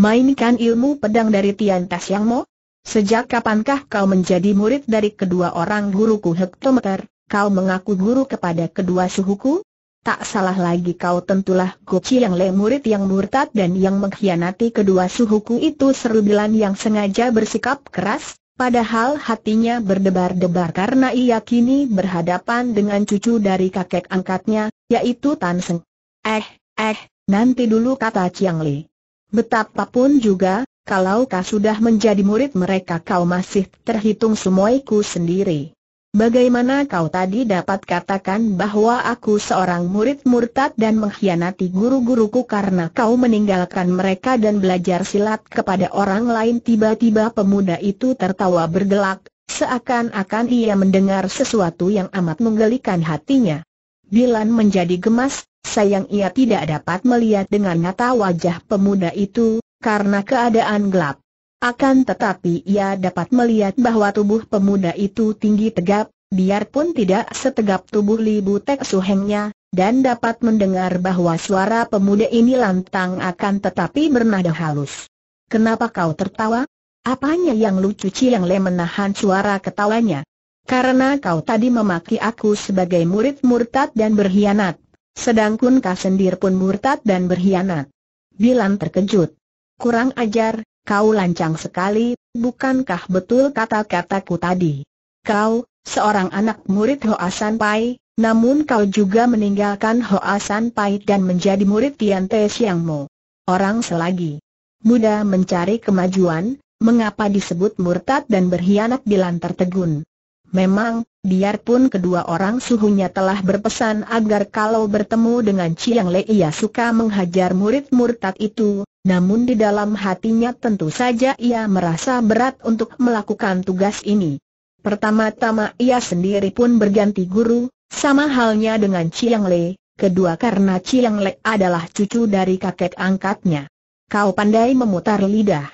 Mainkan ilmu pedang dari Tian Tas Yang Mo? Sejak kapankah kau menjadi murid dari kedua orang guruku hektometer? Kau mengaku guru kepada kedua suhuku? Tak salah lagi kau tentulah Guci yang le murid yang murtad dan yang mengkhianati kedua suhuku itu seru Bilan yang sengaja bersikap keras, padahal hatinya berdebar-debar karena ia kini berhadapan dengan cucu dari kakek angkatnya, yaitu Tan Seng. Eh, eh, nanti dulu kata Chiang Li. Betapapun juga, kalau kau sudah menjadi murid mereka kau masih terhitung semuaiku sendiri. Bagaimana kau tadi dapat katakan bahwa aku seorang murid murtad dan mengkhianati guru-guruku karena kau meninggalkan mereka dan belajar silat kepada orang lain Tiba-tiba pemuda itu tertawa bergelak, seakan-akan ia mendengar sesuatu yang amat menggelikan hatinya Bilan menjadi gemas, sayang ia tidak dapat melihat dengan mata wajah pemuda itu, karena keadaan gelap akan tetapi ia dapat melihat bahwa tubuh pemuda itu tinggi tegap, biarpun tidak setegap tubuh Libu Tek Suhengnya, dan dapat mendengar bahwa suara pemuda ini lantang akan tetapi bernada halus. Kenapa kau tertawa? Apanya yang lucu Ciang Le menahan suara ketawanya? Karena kau tadi memaki aku sebagai murid murtad dan berkhianat, sedangkan kau sendiri pun murtad dan berkhianat. Bilan terkejut. Kurang ajar, Kau lancang sekali, bukankah betul kata-kataku tadi? Kau, seorang anak murid Hoa San Pai, namun kau juga meninggalkan Hoa San Pai dan menjadi murid Tian Te Siang Mo. Orang selagi muda mencari kemajuan, mengapa disebut murtad dan berkhianat di lantar tegun? Memang, Biarpun kedua orang suhunya telah berpesan agar kalau bertemu dengan Chiang Lei ia suka menghajar murid murtad itu, namun di dalam hatinya tentu saja ia merasa berat untuk melakukan tugas ini. Pertama-tama ia sendiri pun berganti guru, sama halnya dengan Chiang Lei, kedua karena Chiang Lei adalah cucu dari kakek angkatnya. Kau pandai memutar lidah.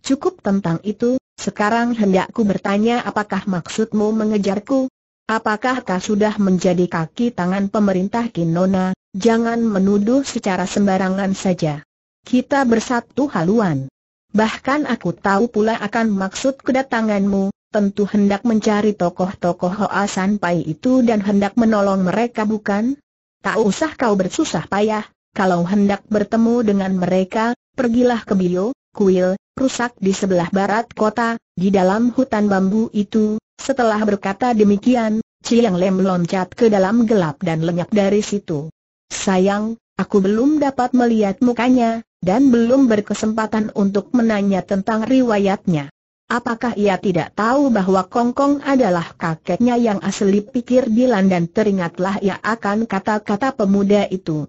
Cukup tentang itu, sekarang hendakku bertanya apakah maksudmu mengejarku? Apakah kau sudah menjadi kaki tangan pemerintah Kinona? Jangan menuduh secara sembarangan saja. Kita bersatu haluan. Bahkan aku tahu pula akan maksud kedatanganmu, tentu hendak mencari tokoh-tokoh Hoa Sanpai itu dan hendak menolong mereka bukan? Tak usah kau bersusah payah, kalau hendak bertemu dengan mereka, pergilah ke Bio, Kuil, rusak di sebelah barat kota, di dalam hutan bambu itu. Setelah berkata demikian, Chiang Lem loncat ke dalam gelap dan lenyap dari situ. Sayang, aku belum dapat melihat mukanya, dan belum berkesempatan untuk menanya tentang riwayatnya. Apakah ia tidak tahu bahwa Kong Kong adalah kakeknya yang asli pikir Dilan dan teringatlah ia akan kata-kata pemuda itu.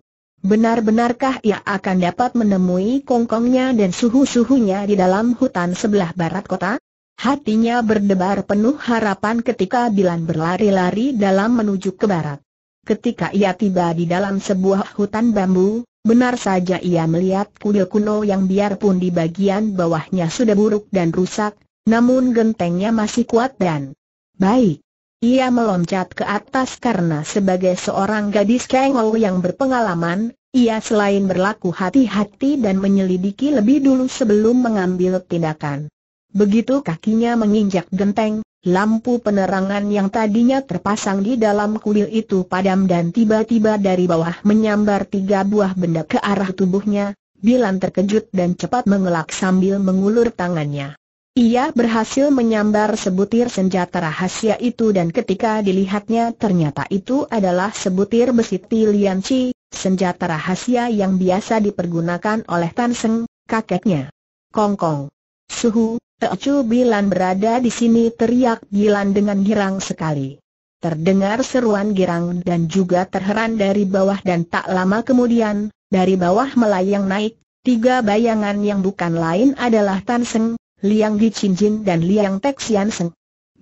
Benar-benarkah ia akan dapat menemui kongkongnya dan suhu-suhunya di dalam hutan sebelah barat kota? Hatinya berdebar penuh harapan ketika Bilan berlari-lari dalam menuju ke barat. Ketika ia tiba di dalam sebuah hutan bambu, benar saja ia melihat kuil kuno yang biarpun di bagian bawahnya sudah buruk dan rusak, namun gentengnya masih kuat dan baik. Ia meloncat ke atas karena sebagai seorang gadis kengol yang berpengalaman, ia selain berlaku hati-hati dan menyelidiki lebih dulu sebelum mengambil tindakan. Begitu kakinya menginjak genteng, lampu penerangan yang tadinya terpasang di dalam kuil itu padam dan tiba-tiba dari bawah menyambar tiga buah benda ke arah tubuhnya, Bilan terkejut dan cepat mengelak sambil mengulur tangannya. Ia berhasil menyambar sebutir senjata rahasia itu dan ketika dilihatnya ternyata itu adalah sebutir besi Tilianci, senjata rahasia yang biasa dipergunakan oleh Tan Seng, kakeknya. Kongkong. Suhu, Teocu Bilan berada di sini teriak Bilan dengan girang sekali. Terdengar seruan girang dan juga terheran dari bawah dan tak lama kemudian, dari bawah melayang naik, tiga bayangan yang bukan lain adalah Tan Seng, Liang Cincin dan Liang Texian Seng.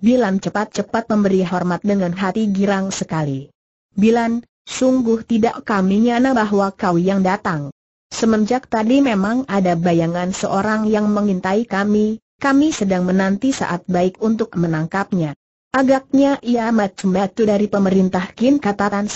Bilan cepat-cepat memberi hormat dengan hati girang sekali. Bilan, sungguh tidak kami nyana bahwa kau yang datang. Semenjak tadi memang ada bayangan seorang yang mengintai kami, kami sedang menanti saat baik untuk menangkapnya. Agaknya ia matu-matu dari pemerintah Kin kata Tan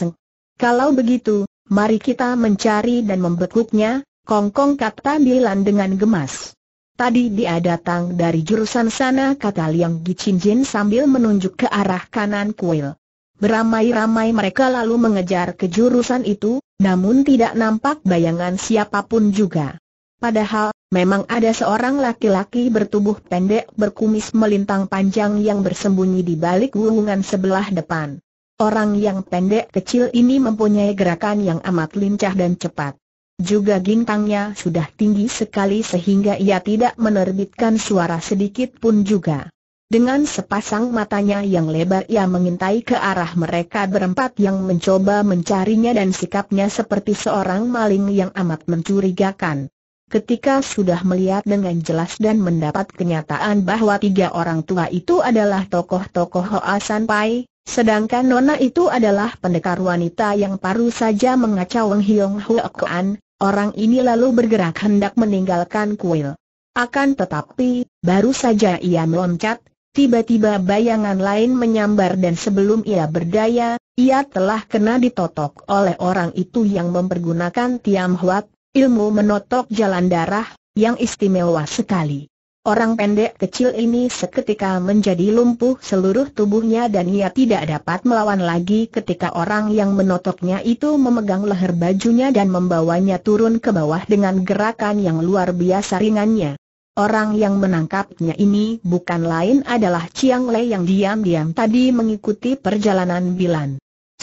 Kalau begitu, mari kita mencari dan membekuknya, Kongkong kata Bilan dengan gemas. Tadi dia datang dari jurusan sana kata Liang Gicinjin sambil menunjuk ke arah kanan kuil. Beramai-ramai mereka lalu mengejar ke jurusan itu, namun tidak nampak bayangan siapapun juga. Padahal, memang ada seorang laki-laki bertubuh pendek berkumis melintang panjang yang bersembunyi di balik gulungan sebelah depan. Orang yang pendek kecil ini mempunyai gerakan yang amat lincah dan cepat. Juga gintangnya sudah tinggi sekali sehingga ia tidak menerbitkan suara sedikit pun juga. Dengan sepasang matanya yang lebar ia mengintai ke arah mereka berempat yang mencoba mencarinya dan sikapnya seperti seorang maling yang amat mencurigakan. Ketika sudah melihat dengan jelas dan mendapat kenyataan bahwa tiga orang tua itu adalah tokoh-tokoh Hoa San Pai, sedangkan Nona itu adalah pendekar wanita yang baru saja mengacau Weng Hiong Huo Kuan, Orang ini lalu bergerak hendak meninggalkan kuil. Akan tetapi, baru saja ia meloncat, tiba-tiba bayangan lain menyambar dan sebelum ia berdaya, ia telah kena ditotok oleh orang itu yang mempergunakan Tiam Huat, ilmu menotok jalan darah, yang istimewa sekali. Orang pendek kecil ini seketika menjadi lumpuh seluruh tubuhnya dan ia tidak dapat melawan lagi ketika orang yang menotoknya itu memegang leher bajunya dan membawanya turun ke bawah dengan gerakan yang luar biasa ringannya. Orang yang menangkapnya ini bukan lain adalah Chiang Lei yang diam-diam tadi mengikuti perjalanan Bilan.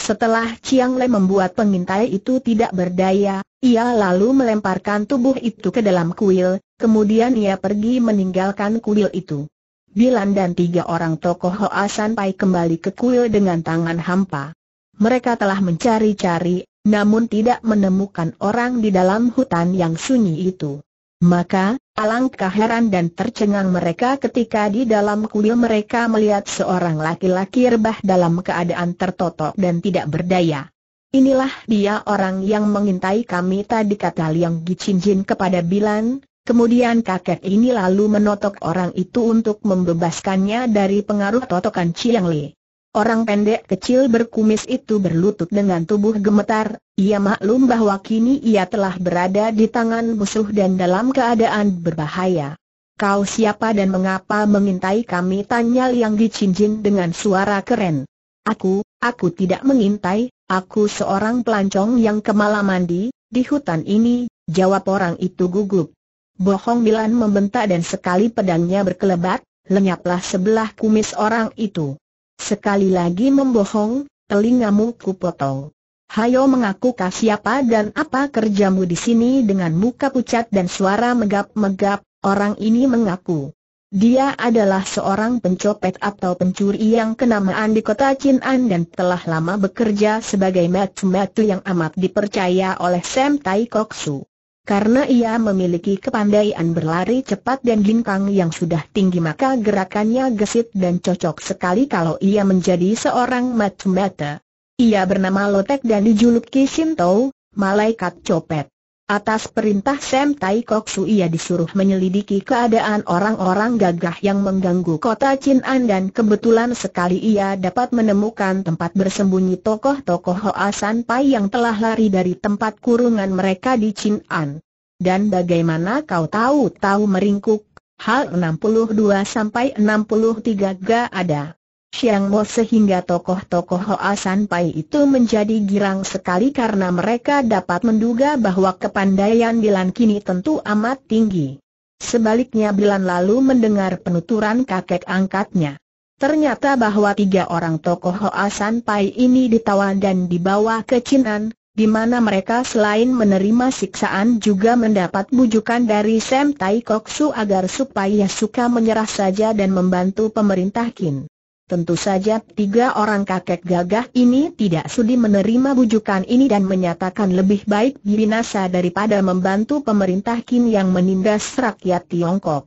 Setelah Chiang Le membuat pengintai itu tidak berdaya, ia lalu melemparkan tubuh itu ke dalam kuil, kemudian ia pergi meninggalkan kuil itu. Bilan dan tiga orang tokoh Hoa pai kembali ke kuil dengan tangan hampa. Mereka telah mencari-cari, namun tidak menemukan orang di dalam hutan yang sunyi itu. Maka, alangkah heran dan tercengang mereka ketika di dalam kuil mereka melihat seorang laki-laki rebah dalam keadaan tertotok dan tidak berdaya. Inilah dia orang yang mengintai kami tadi kata Liang Gicinjin kepada Bilan, kemudian kakek ini lalu menotok orang itu untuk membebaskannya dari pengaruh totokan Chiang Li. Orang pendek kecil berkumis itu berlutut dengan tubuh gemetar, ia maklum bahwa kini ia telah berada di tangan musuh dan dalam keadaan berbahaya. Kau siapa dan mengapa mengintai kami? Tanya Liang dicincin dengan suara keren. Aku, aku tidak mengintai, aku seorang pelancong yang kemalaman di, di hutan ini, jawab orang itu gugup. Bohong Milan membentak dan sekali pedangnya berkelebat, lenyaplah sebelah kumis orang itu. Sekali lagi membohong, telingamu ku potong. Hayo mengaku kah siapa dan apa kerjamu di sini dengan muka pucat dan suara megap-megap, orang ini mengaku. Dia adalah seorang pencopet atau pencuri yang kenamaan di kota Chin'an dan telah lama bekerja sebagai matu-matu yang amat dipercaya oleh Sam Tai Su. Karena ia memiliki kepandaian berlari cepat dan bintang yang sudah tinggi maka gerakannya gesit dan cocok sekali kalau ia menjadi seorang mata Ia bernama Lotek dan dijuluki Shinto, malaikat copet. Atas perintah Sam Tai Kok Su ia disuruh menyelidiki keadaan orang-orang gagah yang mengganggu kota Chin'an dan kebetulan sekali ia dapat menemukan tempat bersembunyi tokoh-tokoh Hoa San Pai yang telah lari dari tempat kurungan mereka di Chin'an. Dan bagaimana kau tahu tahu meringkuk, hal 62 sampai 63 ga ada. Siang Mo sehingga tokoh-tokoh Hoa Pai itu menjadi girang sekali karena mereka dapat menduga bahwa kepandaian Bilan kini tentu amat tinggi. Sebaliknya Bilan lalu mendengar penuturan kakek angkatnya. Ternyata bahwa tiga orang tokoh Hoa Pai ini ditawan dan dibawa ke Cinan, di mana mereka selain menerima siksaan juga mendapat bujukan dari Sam Tai Su agar supaya suka menyerah saja dan membantu pemerintah Kin. Tentu saja tiga orang kakek gagah ini tidak sudi menerima bujukan ini dan menyatakan lebih baik binasa daripada membantu pemerintah Kim yang menindas rakyat Tiongkok.